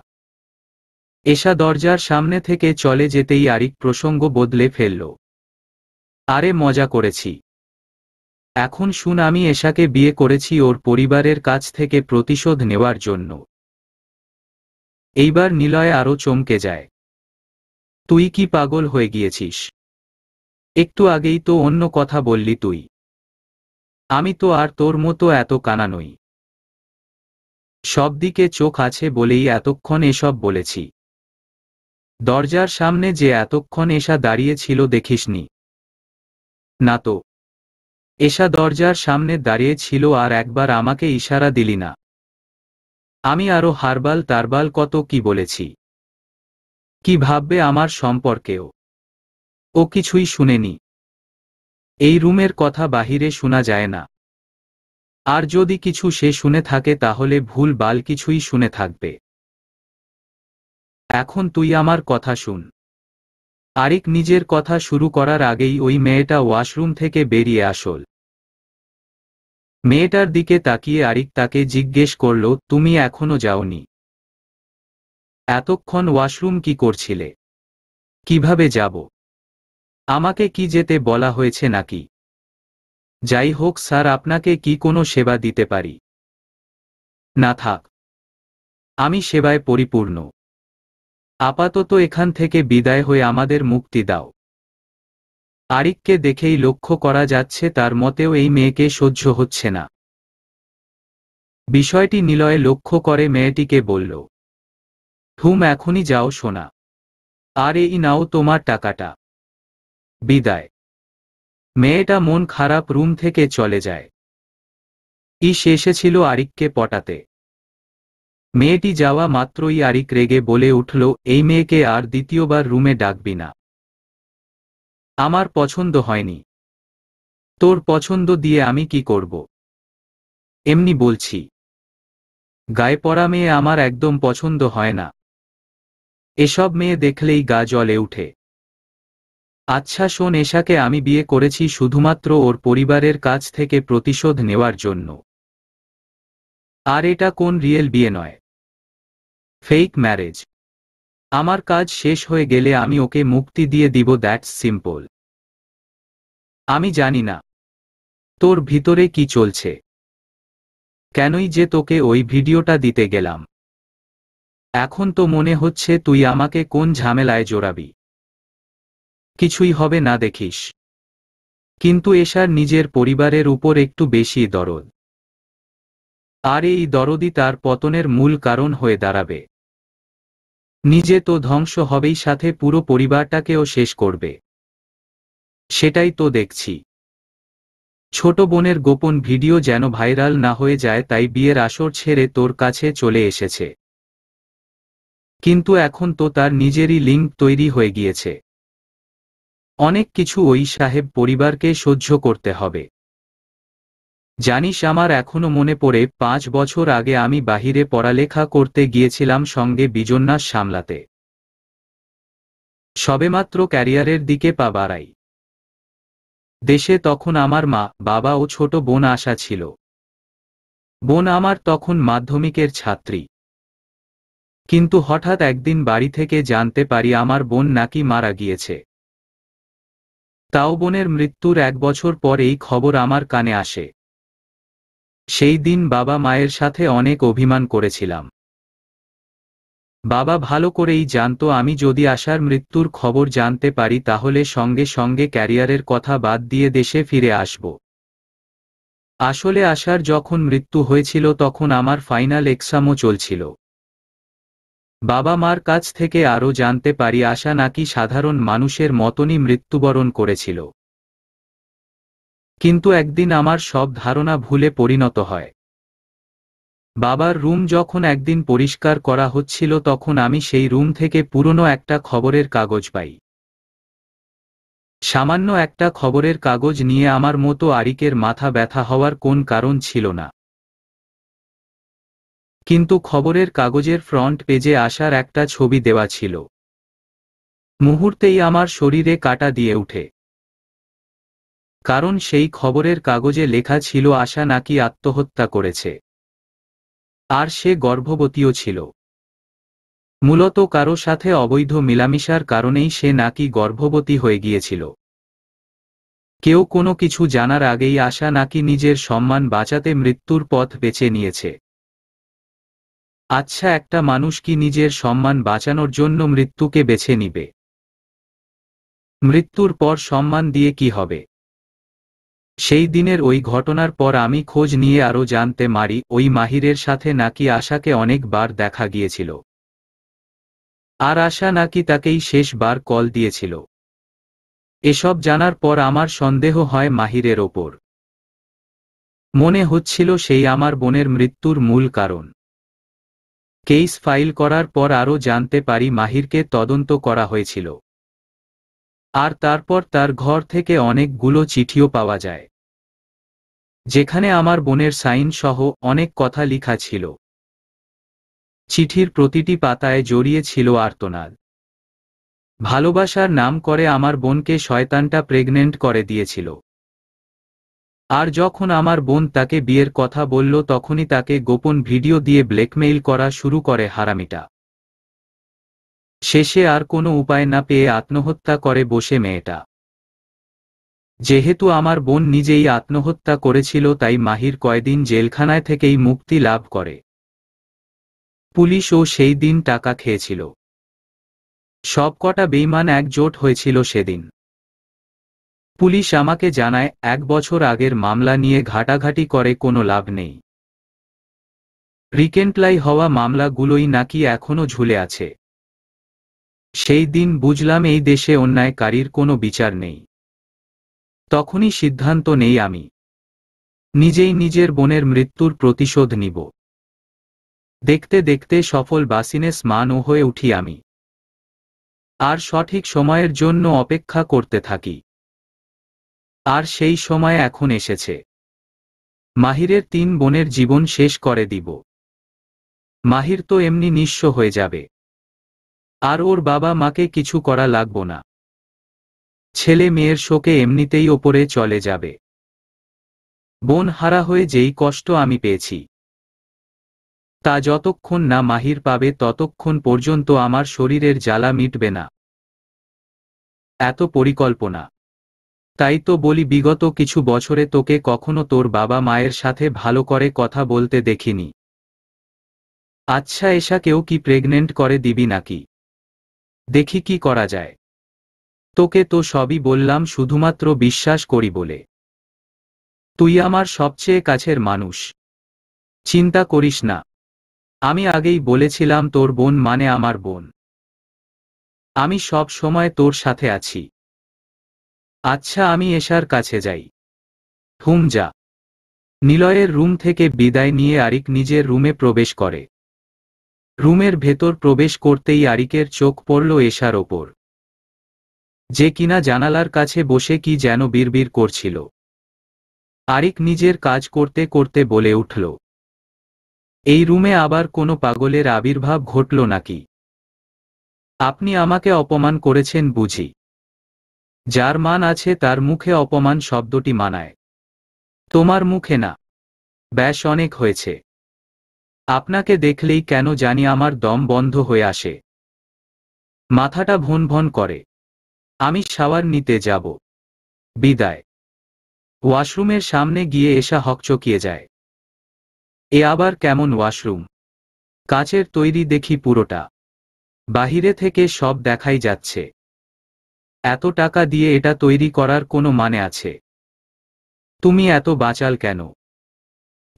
এসা দরজার সামনে থেকে চলে যেতেই আরিক প্রসঙ্গ বদলে ফেলল আরে মজা করেছি এখন শুন আমি এশাকে বিয়ে করেছি ওর পরিবারের কাছ থেকে প্রতিশোধ নেওয়ার জন্য এইবার নিলয় আরও চমকে যায় তুই কি পাগল হয়ে গিয়েছিস একটু আগেই তো অন্য কথা বললি তুই আমি তো আর তোর মতো এত কানা নই সবদিকে চোখ আছে বলেই এতক্ষণ এসব বলেছি দরজার সামনে যে এতক্ষণ এসা দাঁড়িয়েছিল দেখিসনি না তো এসা দরজার সামনে দাঁড়িয়েছিল আর একবার আমাকে ইশারা দিলি না আমি আরো হারবাল তারবাল কত কি বলেছি কি ভাববে আমার সম্পর্কেও ও কিছুই শুনেনি এই রুমের কথা বাহিরে শোনা যায় না আর যদি কিছু সে শুনে থাকে তাহলে ভুল বাল কিছুই শুনে থাকবে এখন তুই আমার কথা শুন আরিক নিজের কথা শুরু করার আগেই ওই মেয়েটা ওয়াশরুম থেকে বেরিয়ে আসল মেয়েটার দিকে তাকিয়ে আরিক তাকে জিজ্ঞেস করল তুমি এখনো যাওনি এতক্ষণ ওয়াশরুম কি করছিলে কিভাবে যাব আমাকে কি যেতে বলা হয়েছে নাকি যাই হোক স্যার আপনাকে কি কোনো সেবা দিতে পারি না থাক আমি সেবায় পরিপূর্ণ আপাতত এখান থেকে বিদায় হয়ে আমাদের মুক্তি দাও আরিককে দেখেই লক্ষ্য করা যাচ্ছে তার মতেও এই মেয়েকে সহ্য হচ্ছে না বিষয়টি নিলয়ে লক্ষ্য করে মেয়েটিকে বলল ঠুম এখনই যাও সোনা আর এই নাও তোমার টাকাটা বিদায় মেয়েটা মন খারাপ রুম থেকে চলে যায় ইস এসেছিল আরিককে পটাতে মেয়েটি যাওয়া মাত্রই আরিক রেগে বলে উঠল এই মেয়েকে আর দ্বিতীয়বার রুমে ডাকবি না আমার পছন্দ হয়নি তোর পছন্দ দিয়ে আমি কি করব এমনি বলছি গায়ে পড়া মেয়ে আমার একদম পছন্দ হয় না এসব মেয়ে দেখলেই গা জলে উঠে আচ্ছা শোন এশাকে আমি বিয়ে করেছি শুধুমাত্র ওর পরিবারের কাছ থেকে প্রতিশোধ নেওয়ার জন্য আর এটা কোন রিয়েল বিয়ে নয় ফেক ম্যারেজ আমার কাজ শেষ হয়ে গেলে আমি ওকে মুক্তি দিয়ে দিব দ্যাটস সিম্পল আমি জানি না তোর ভিতরে কি চলছে কেনই যে তোকে ওই ভিডিওটা দিতে গেলাম এখন তো মনে হচ্ছে তুই আমাকে কোন ঝামেলায় জোরাবি কিছুই হবে না দেখিস কিন্তু এশার নিজের পরিবারের উপর একটু বেশি দরদ আর এই দরদই তার পতনের মূল কারণ হয়ে দাঁড়াবে নিজে তো ধ্বংস হবেই সাথে পুরো পরিবারটাকেও শেষ করবে সেটাই তো দেখছি ছোট বোনের গোপন ভিডিও যেন ভাইরাল না হয়ে যায় তাই বিয়ের আসর ছেড়ে তোর কাছে চলে এসেছে কিন্তু এখন তো তার নিজেরই লিঙ্ক তৈরি হয়ে গিয়েছে অনেক কিছু ওই সাহেব পরিবারকে সহ্য করতে হবে জানিস আমার এখনো মনে পড়ে পাঁচ বছর আগে আমি বাহিরে পড়ালেখা করতে গিয়েছিলাম সঙ্গে বিজন্যাস সামলাতে সবেমাত্র ক্যারিয়ারের দিকে পা বাড়াই দেশে তখন আমার মা বাবা ও ছোট বোন আসা ছিল বোন আমার তখন মাধ্যমিকের ছাত্রী কিন্তু হঠাৎ একদিন বাড়ি থেকে জানতে পারি আমার বোন নাকি মারা গিয়েছে তাও বোনের মৃত্যুর এক বছর পরেই খবর আমার কানে আসে সেই দিন বাবা মায়ের সাথে অনেক অভিমান করেছিলাম বাবা ভালো করেই জানতো আমি যদি আশার মৃত্যুর খবর জানতে পারি তাহলে সঙ্গে সঙ্গে ক্যারিয়ারের কথা বাদ দিয়ে দেশে ফিরে আসব আসলে আশার যখন মৃত্যু হয়েছিল তখন আমার ফাইনাল এক্সামও চলছিল বাবা মার কাছ থেকে আরও জানতে পারি আশা নাকি সাধারণ মানুষের মতনই মৃত্যুবরণ করেছিল কিন্তু একদিন আমার সব ধারণা ভুলে পরিণত হয় বাবার রুম যখন একদিন পরিষ্কার করা হচ্ছিল তখন আমি সেই রুম থেকে পুরনো একটা খবরের কাগজ পাই সামান্য একটা খবরের কাগজ নিয়ে আমার মতো আরিকের মাথা ব্যথা হওয়ার কোন কারণ ছিল না কিন্তু খবরের কাগজের ফ্রন্ট পেজে আসার একটা ছবি দেওয়া ছিল মুহূর্তেই আমার শরীরে কাটা দিয়ে উঠে কারণ সেই খবরের কাগজে লেখা ছিল আশা নাকি আত্মহত্যা করেছে আর সে গর্ভবতীও ছিল মূলত কারো সাথে অবৈধ মিলামিশার কারণেই সে নাকি গর্ভবতী হয়ে গিয়েছিল কেউ কোনো কিছু জানার আগেই আশা নাকি নিজের সম্মান বাঁচাতে মৃত্যুর পথ বেছে নিয়েছে আচ্ছা একটা মানুষ কি নিজের সম্মান বাঁচানোর জন্য মৃত্যুকে বেছে নিবে মৃত্যুর পর সম্মান দিয়ে কি হবে সেই দিনের ওই ঘটনার পর আমি খোঁজ নিয়ে আরও জানতে মারি ওই মাহিরের সাথে নাকি আশাকে অনেকবার দেখা গিয়েছিল আর আশা নাকি তাকেই শেষবার কল দিয়েছিল এসব জানার পর আমার সন্দেহ হয় মাহিরের ওপর মনে হচ্ছিল সেই আমার বোনের মৃত্যুর মূল কারণ কেস ফাইল করার পর আরও জানতে পারি মাহিরকে তদন্ত করা হয়েছিল আর তারপর তার ঘর থেকে অনেকগুলো চিঠিও পাওয়া যায় যেখানে আমার বোনের সাইন সহ অনেক কথা লিখা ছিল চিঠির প্রতিটি পাতায় জড়িয়ে ছিল আর্তনাদ ভালোবাসার নাম করে আমার বোনকে শয়তানটা প্রেগনেন্ট করে দিয়েছিল আর যখন আমার বোন তাকে বিয়ের কথা বলল তখনই তাকে গোপন ভিডিও দিয়ে ব্ল্যাকমেইল করা শুরু করে হারামিটা শেষে আর কোনো উপায় না পেয়ে আত্মহত্যা করে বসে মেয়েটা যেহেতু আমার বোন নিজেই আত্মহত্যা করেছিল তাই মাহির কয়দিন জেলখানায় থেকেই মুক্তি লাভ করে পুলিশ ও সেই দিন টাকা খেয়েছিল সবকটা বেইমান একজোট হয়েছিল সেদিন পুলিশ আমাকে জানায় এক বছর আগের মামলা নিয়ে ঘাটাঘাটি করে কোনো লাভ নেই রিকেন্টলাই হওয়া মামলাগুলোই নাকি এখনও ঝুলে আছে সেই দিন বুঝলাম এই দেশে অন্যায়কারীর কোনো বিচার নেই তখনই সিদ্ধান্ত নেই আমি নিজেই নিজের বোনের মৃত্যুর প্রতিশোধ নিব দেখতে দেখতে সফল বাসিনে ও হয়ে উঠি আমি আর সঠিক সময়ের জন্য অপেক্ষা করতে থাকি আর সেই সময় এখন এসেছে মাহিরের তিন বোনের জীবন শেষ করে দিব মাহির তো এমনি নিঃস্ব হয়ে যাবে আর ওর বাবা মাকে কিছু করা লাগব না ছেলে মেয়ের শোকে এমনিতেই ওপরে চলে যাবে বোন হারা হয়ে যেই কষ্ট আমি পেয়েছি তা যতক্ষণ না মাহির পাবে ততক্ষণ পর্যন্ত আমার শরীরের জ্বালা মিটবে না এত পরিকল্পনা তাই তো বলি বিগত কিছু বছরে তোকে কখনো তোর বাবা মায়ের সাথে ভালো করে কথা বলতে দেখিনি আচ্ছা এশাকেও কি প্রেগনেন্ট করে দিবি নাকি দেখি কি করা যায় তোকে তো সবই বললাম শুধুমাত্র বিশ্বাস করি বলে তুই আমার সবচেয়ে কাছের মানুষ চিন্তা করিস না আমি আগেই বলেছিলাম তোর বোন মানে আমার বোন আমি সব সময় তোর সাথে আছি আচ্ছা আমি এশার কাছে যাই থুম যা নিলয়ের রুম থেকে বিদায় নিয়ে আরিক নিজের রুমে প্রবেশ করে রুমের ভেতর প্রবেশ করতেই আরিকের চোখ পড়ল এশার ওপর যে কিনা জানালার কাছে বসে কি যেন বিড়বিড় করছিল আরিক নিজের কাজ করতে করতে বলে উঠল এই রুমে আবার কোনো পাগলের আবির্ভাব ঘটল নাকি আপনি আমাকে অপমান করেছেন বুঝি যার মান আছে তার মুখে অপমান শব্দটি মানায় তোমার মুখে না ব্যাস অনেক হয়েছে আপনাকে দেখলেই কেন জানি আমার দম বন্ধ হয়ে আসে মাথাটা ভন ভন করে আমি শাওয়ার নিতে যাব বিদায় ওয়াশরুমের সামনে গিয়ে এসা হকচকিয়ে যায় এ আবার কেমন ওয়াশরুম কাচের তৈরি দেখি পুরোটা বাহিরে থেকে সব দেখাই যাচ্ছে এত টাকা দিয়ে এটা তৈরি করার কোনো মানে আছে তুমি এত বাঁচাল কেন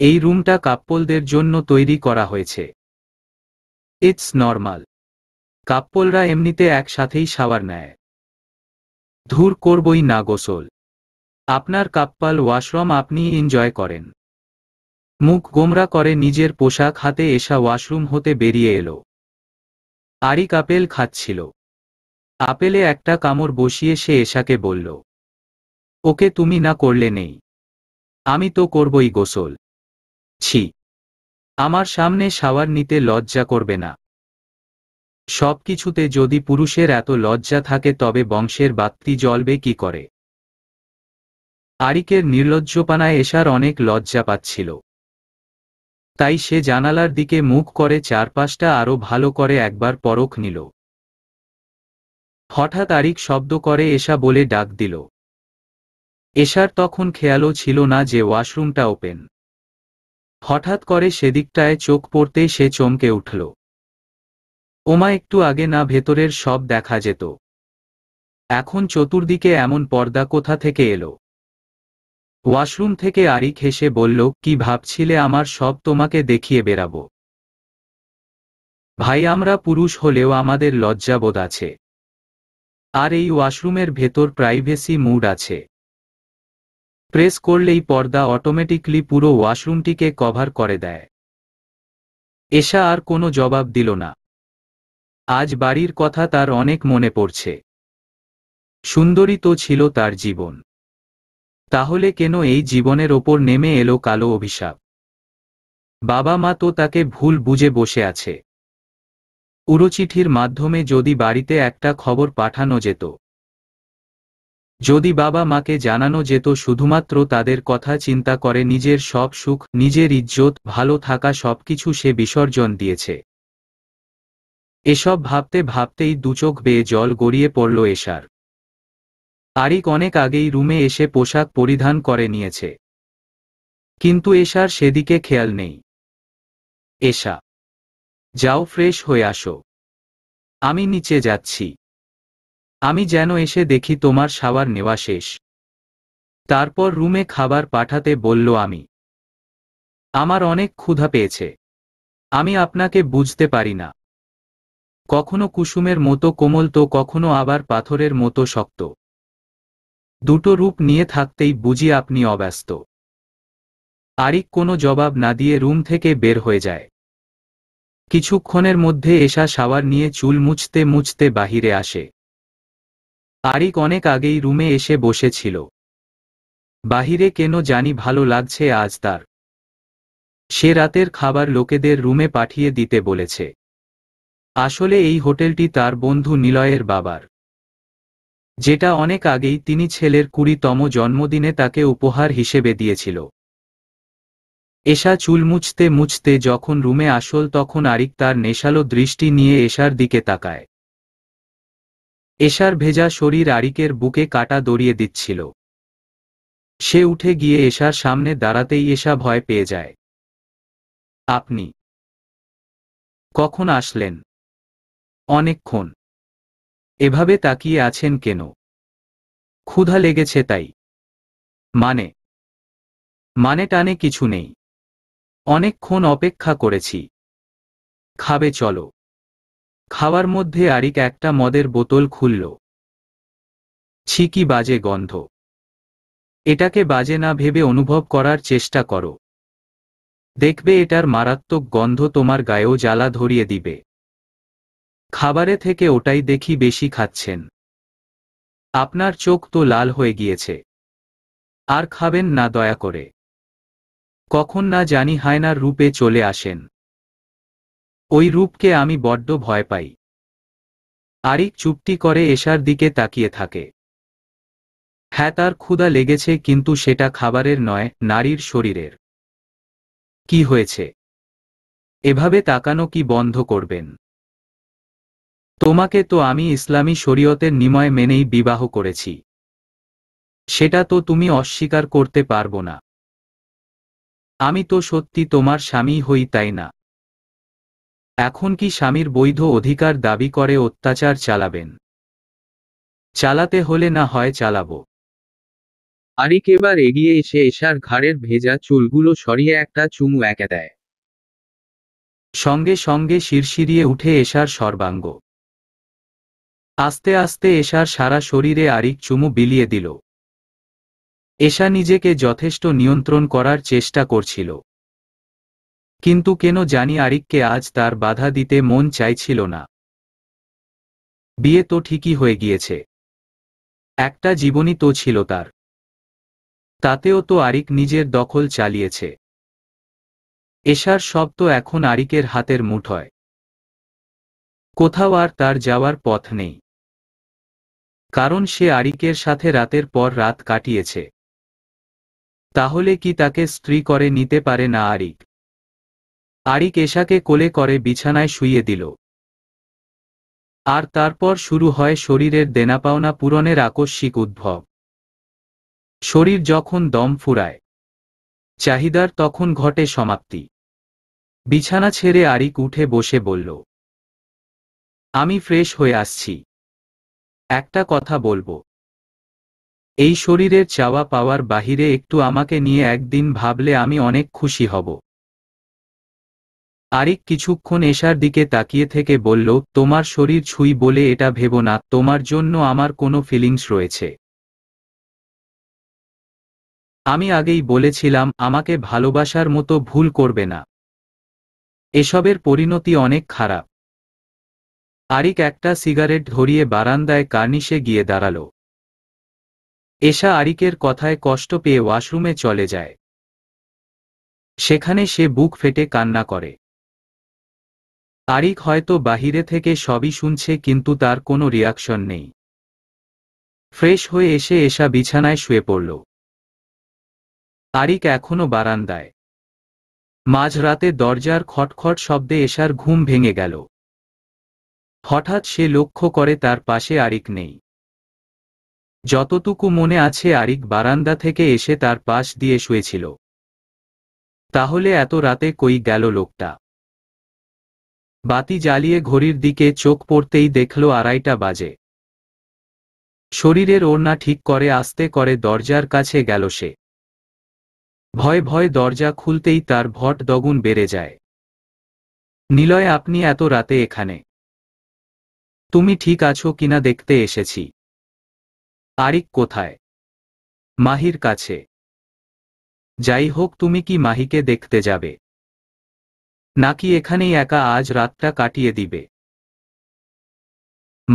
এই রুমটা কাপ্পলদের জন্য তৈরি করা হয়েছে ইটস নর্মাল কাপ্পলরা এমনিতে একসাথেই সাওয়ার নেয় ধূর করবই না গোসল আপনার কাপ্পাল ওয়াশরুম আপনি এনজয় করেন মুখ গোমরা করে নিজের পোশাক হাতে এসা ওয়াশরুম হতে বেরিয়ে এলো আরি কাপেল খাচ্ছিল আপেলে একটা কামড় বসিয়ে সে এশাকে বলল ওকে তুমি না করলে নেই আমি তো করবই গোসল ছি আমার সামনে শাওয়ার নিতে লজ্জা করবে না সবকিছুতে যদি পুরুষের এত লজ্জা থাকে তবে বংশের বাত্তি জ্বলবে কি করে আরিকের নির্লজ্জপানায় এসার অনেক লজ্জা পাচ্ছিল তাই সে জানালার দিকে মুখ করে চারপাশটা আরো ভালো করে একবার পরখ নিল হঠাৎ আরিক শব্দ করে এসা বলে ডাক দিল এসার তখন খেয়ালও ছিল না যে ওয়াশরুমটা ওপেন হঠাৎ করে সেদিকটায় চোখ পড়তেই সে চমকে উঠল ওমা একটু আগে না ভেতরের সব দেখা যেত এখন চতুর্দিকে এমন পর্দা কোথা থেকে এলো ওয়াশরুম থেকে আরি খেসে বলল কি ভাবছিলে আমার সব তোমাকে দেখিয়ে বেরাব ভাই আমরা পুরুষ হলেও আমাদের লজ্জাবোধ আছে আর এই ওয়াশরুমের ভেতর প্রাইভেসি মুড আছে প্রেস করলেই পর্দা অটোমেটিকলি পুরো ওয়াশরুমটিকে কভার করে দেয় এশা আর কোনো জবাব দিল না আজ বাড়ির কথা তার অনেক মনে পড়ছে সুন্দরী তো ছিল তার জীবন তাহলে কেন এই জীবনের ওপর নেমে এলো কালো অভিশাপ বাবা মা তো তাকে ভুল বুঝে বসে আছে উড়োচিঠির মাধ্যমে যদি বাড়িতে একটা খবর পাঠানো যেত যদি বাবা মাকে জানানো যেত শুধুমাত্র তাদের কথা চিন্তা করে নিজের সব সুখ নিজের ইজ্জত ভালো থাকা সবকিছু সে বিসর্জন দিয়েছে এসব ভাবতে ভাবতেই দুচোখ বেয়ে জল গড়িয়ে পড়ল এশার আরিক অনেক আগেই রুমে এসে পোশাক পরিধান করে নিয়েছে কিন্তু এশার সেদিকে খেয়াল নেই এশা যাও ফ্রেশ হয়ে আসো আমি নিচে যাচ্ছি আমি যেন এসে দেখি তোমার সাওয়ার নেওয়া শেষ তারপর রুমে খাবার পাঠাতে বলল আমি আমার অনেক ক্ষুধা পেয়েছে আমি আপনাকে বুঝতে পারি না কখনো কুসুমের মতো কোমল তো কখনো আবার পাথরের মতো শক্ত দুটো রূপ নিয়ে থাকতেই বুঝি আপনি অব্যস্ত আরিক কোনো জবাব না দিয়ে রুম থেকে বের হয়ে যায় কিছুক্ষণের মধ্যে এসা সাওয়ার নিয়ে চুল মুছতে মুছতে বাহিরে আসে আরিক অনেক আগেই রুমে এসে বসেছিল বাহিরে কেন জানি ভালো লাগছে আজ তার সে রাতের খাবার লোকেদের রুমে পাঠিয়ে দিতে বলেছে আসলে এই হোটেলটি তার বন্ধু নিলয়ের বাবার যেটা অনেক আগেই তিনি ছেলের কুড়িতম জন্মদিনে তাকে উপহার হিসেবে দিয়েছিল এশা চুল মুছতে মুছতে যখন রুমে আসল তখন আরিক তার নেশালো দৃষ্টি নিয়ে এশার দিকে তাকায় এশার ভেজা শরীর আরিকের বুকে কাটা দড়িয়ে দিচ্ছিল সে উঠে গিয়ে এশার সামনে দাঁড়াতেই এশা ভয় পেয়ে যায় আপনি কখন আসলেন অনেকক্ষণ এভাবে তাকিয়ে আছেন কেন ক্ষুধা লেগেছে তাই মানে মানে টানে কিছু নেই অনেকক্ষণ অপেক্ষা করেছি খাবে চলো খাওয়ার মধ্যে আরিক একটা মদের বোতল খুলল ছিকি বাজে গন্ধ এটাকে বাজে না ভেবে অনুভব করার চেষ্টা করো দেখবে এটার মারাত্মক গন্ধ তোমার গায়েও জ্বালা ধরিয়ে দিবে খাবারে থেকে ওটাই দেখি বেশি খাচ্ছেন আপনার চোখ তো লাল হয়ে গিয়েছে আর খাবেন না দয়া করে কখন না জানি হায়নার রূপে চলে আসেন ওই রূপকে আমি বড্ড ভয় পাই আরিক চুপটি করে এশার দিকে তাকিয়ে থাকে হ্যাঁ তার ক্ষুদা লেগেছে কিন্তু সেটা খাবারের নয় নারীর শরীরের কি হয়েছে এভাবে তাকানো কি বন্ধ করবেন তোমাকে তো আমি ইসলামী শরীয়তের নিময় মেনেই বিবাহ করেছি সেটা তো তুমি অস্বীকার করতে পারবো না আমি তো সত্যি তোমার স্বামী হই তাই না এখন কি স্বামীর বৈধ অধিকার দাবি করে অত্যাচার চালাবেন চালাতে হলে না হয় চালাব আরিক এবার এগিয়ে এসে এশার ঘাড়ের ভেজা চুলগুলো সরিয়ে একটা চুমু একে দেয় সঙ্গে সঙ্গে শিরশিরিয়ে উঠে এশার সর্বাঙ্গ আস্তে আস্তে এশার সারা শরীরে আরিক চুমু বিলিয়ে দিল এশা নিজেকে যথেষ্ট নিয়ন্ত্রণ করার চেষ্টা করছিল কিন্তু কেন জানি আরিককে আজ তার বাধা দিতে মন চাইছিল না বিয়ে তো ঠিকই হয়ে গিয়েছে একটা জীবনই তো ছিল তার তাতেও তো আরিক নিজের দখল চালিয়েছে এশার সব তো এখন আরিকের হাতের মুঠোয় কোথাও আর তার যাওয়ার পথ নেই কারণ সে আরিকের সাথে রাতের পর রাত কাটিয়েছে তাহলে কি তাকে স্ত্রী করে নিতে পারে না আরিক আরিক কেশাকে কোলে করে বিছানায় শুইয়ে দিল আর তারপর শুরু হয় শরীরের দেনাপাওনা পূরণের আকস্মিক উদ্ভব শরীর যখন দম ফুরায় চাহিদার তখন ঘটে সমাপ্তি বিছানা ছেড়ে আরিক উঠে বসে বলল আমি ফ্রেশ হয়ে আসছি একটা কথা বলবো এই শরীরের চাওয়া পাওয়ার বাহিরে একটু আমাকে নিয়ে একদিন ভাবলে আমি অনেক খুশি হব আরিক কিছুক্ষণ এশার দিকে তাকিয়ে থেকে বলল তোমার শরীর ছুঁই বলে এটা ভেব না তোমার জন্য আমার কোনো ফিলিংস রয়েছে আমি আগেই বলেছিলাম আমাকে ভালোবাসার মতো ভুল করবে না এসবের পরিণতি অনেক খারাপ আরিক একটা সিগারেট ধরিয়ে বারান্দায় কার্নিশে গিয়ে দাঁড়াল এশা আরিকের কথায় কষ্ট পেয়ে ওয়াশরুমে চলে যায় সেখানে সে বুক ফেটে কান্না করে তারিখ হয়তো বাহিরে থেকে সবই শুনছে কিন্তু তার কোনো রিয়াকশন নেই ফ্রেশ হয়ে এসে এসা বিছানায় শুয়ে পড়ল তারিখ এখনো বারান্দায় মাঝরাতে দরজার খটখট শব্দে এসার ঘুম ভেঙে গেল হঠাৎ সে লক্ষ্য করে তার পাশে আরিক নেই যতটুকু মনে আছে আরিক বারান্দা থেকে এসে তার পাশ দিয়ে শুয়েছিল তাহলে এত রাতে কই গেল লোকটা বাতি জ্বালিয়ে ঘড়ির দিকে চোখ পড়তেই দেখল আড়াইটা বাজে শরীরের ওড়না ঠিক করে আস্তে করে দরজার কাছে গেল সে ভয় ভয় দরজা খুলতেই তার ভট দগুন বেড়ে যায় নিলয় আপনি এত রাতে এখানে তুমি ঠিক আছো কিনা দেখতে এসেছি আরিক কোথায় মাহির কাছে যাই হোক তুমি কি মাহিকে দেখতে যাবে নাকি এখানেই একা আজ রাতটা কাটিয়ে দিবে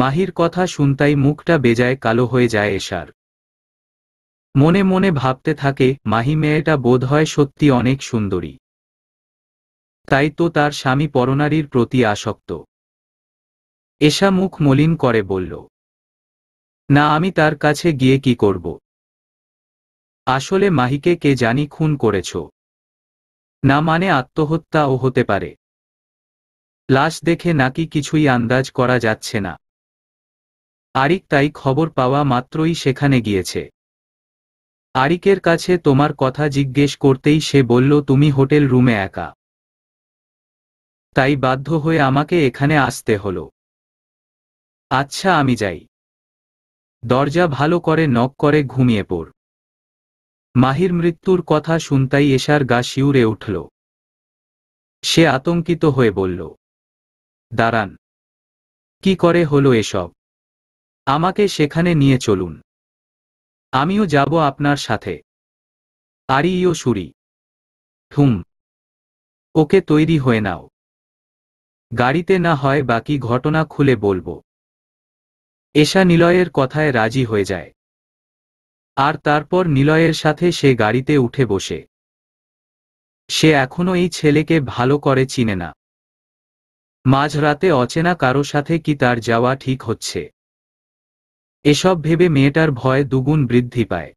মাহির কথা শুনতাই মুখটা বেজায় কালো হয়ে যায় এশার মনে মনে ভাবতে থাকে মাহি মেয়েটা বোধ হয় সত্যি অনেক সুন্দরী তাই তো তার স্বামী পরনারীর প্রতি আসক্ত এশা মুখ মলিন করে বলল না আমি তার কাছে গিয়ে কি করব আসলে মাহিকে কে জানি খুন করেছো না মানে আত্মহত্যাও হতে পারে লাশ দেখে নাকি কিছুই আন্দাজ করা যাচ্ছে না আরিক তাই খবর পাওয়া মাত্রই সেখানে গিয়েছে আরিকের কাছে তোমার কথা জিজ্ঞেস করতেই সে বলল তুমি হোটেল রুমে একা তাই বাধ্য হয়ে আমাকে এখানে আসতে হল আচ্ছা আমি যাই দরজা ভালো করে নক করে ঘুমিয়ে পড় মাহির মৃত্যুর কথা শুনতাই এশার গা শিউরে উঠল সে আতঙ্কিত হয়ে বলল দাঁড়ান কি করে হলো এসব আমাকে সেখানে নিয়ে চলুন আমিও যাব আপনার সাথে ইও সুরি ঠুম ওকে তৈরি হয়ে নাও গাড়িতে না হয় বাকি ঘটনা খুলে বলবো এশা নিলয়ের কথায় রাজি হয়ে যায় আর তারপর নিলয়ের সাথে সে গাড়িতে উঠে বসে সে এখনো এই ছেলেকে ভালো করে চিনে না মাঝরাতে অচেনা কারো সাথে কি তার যাওয়া ঠিক হচ্ছে এসব ভেবে মেয়েটার ভয় দুগুণ বৃদ্ধি পায়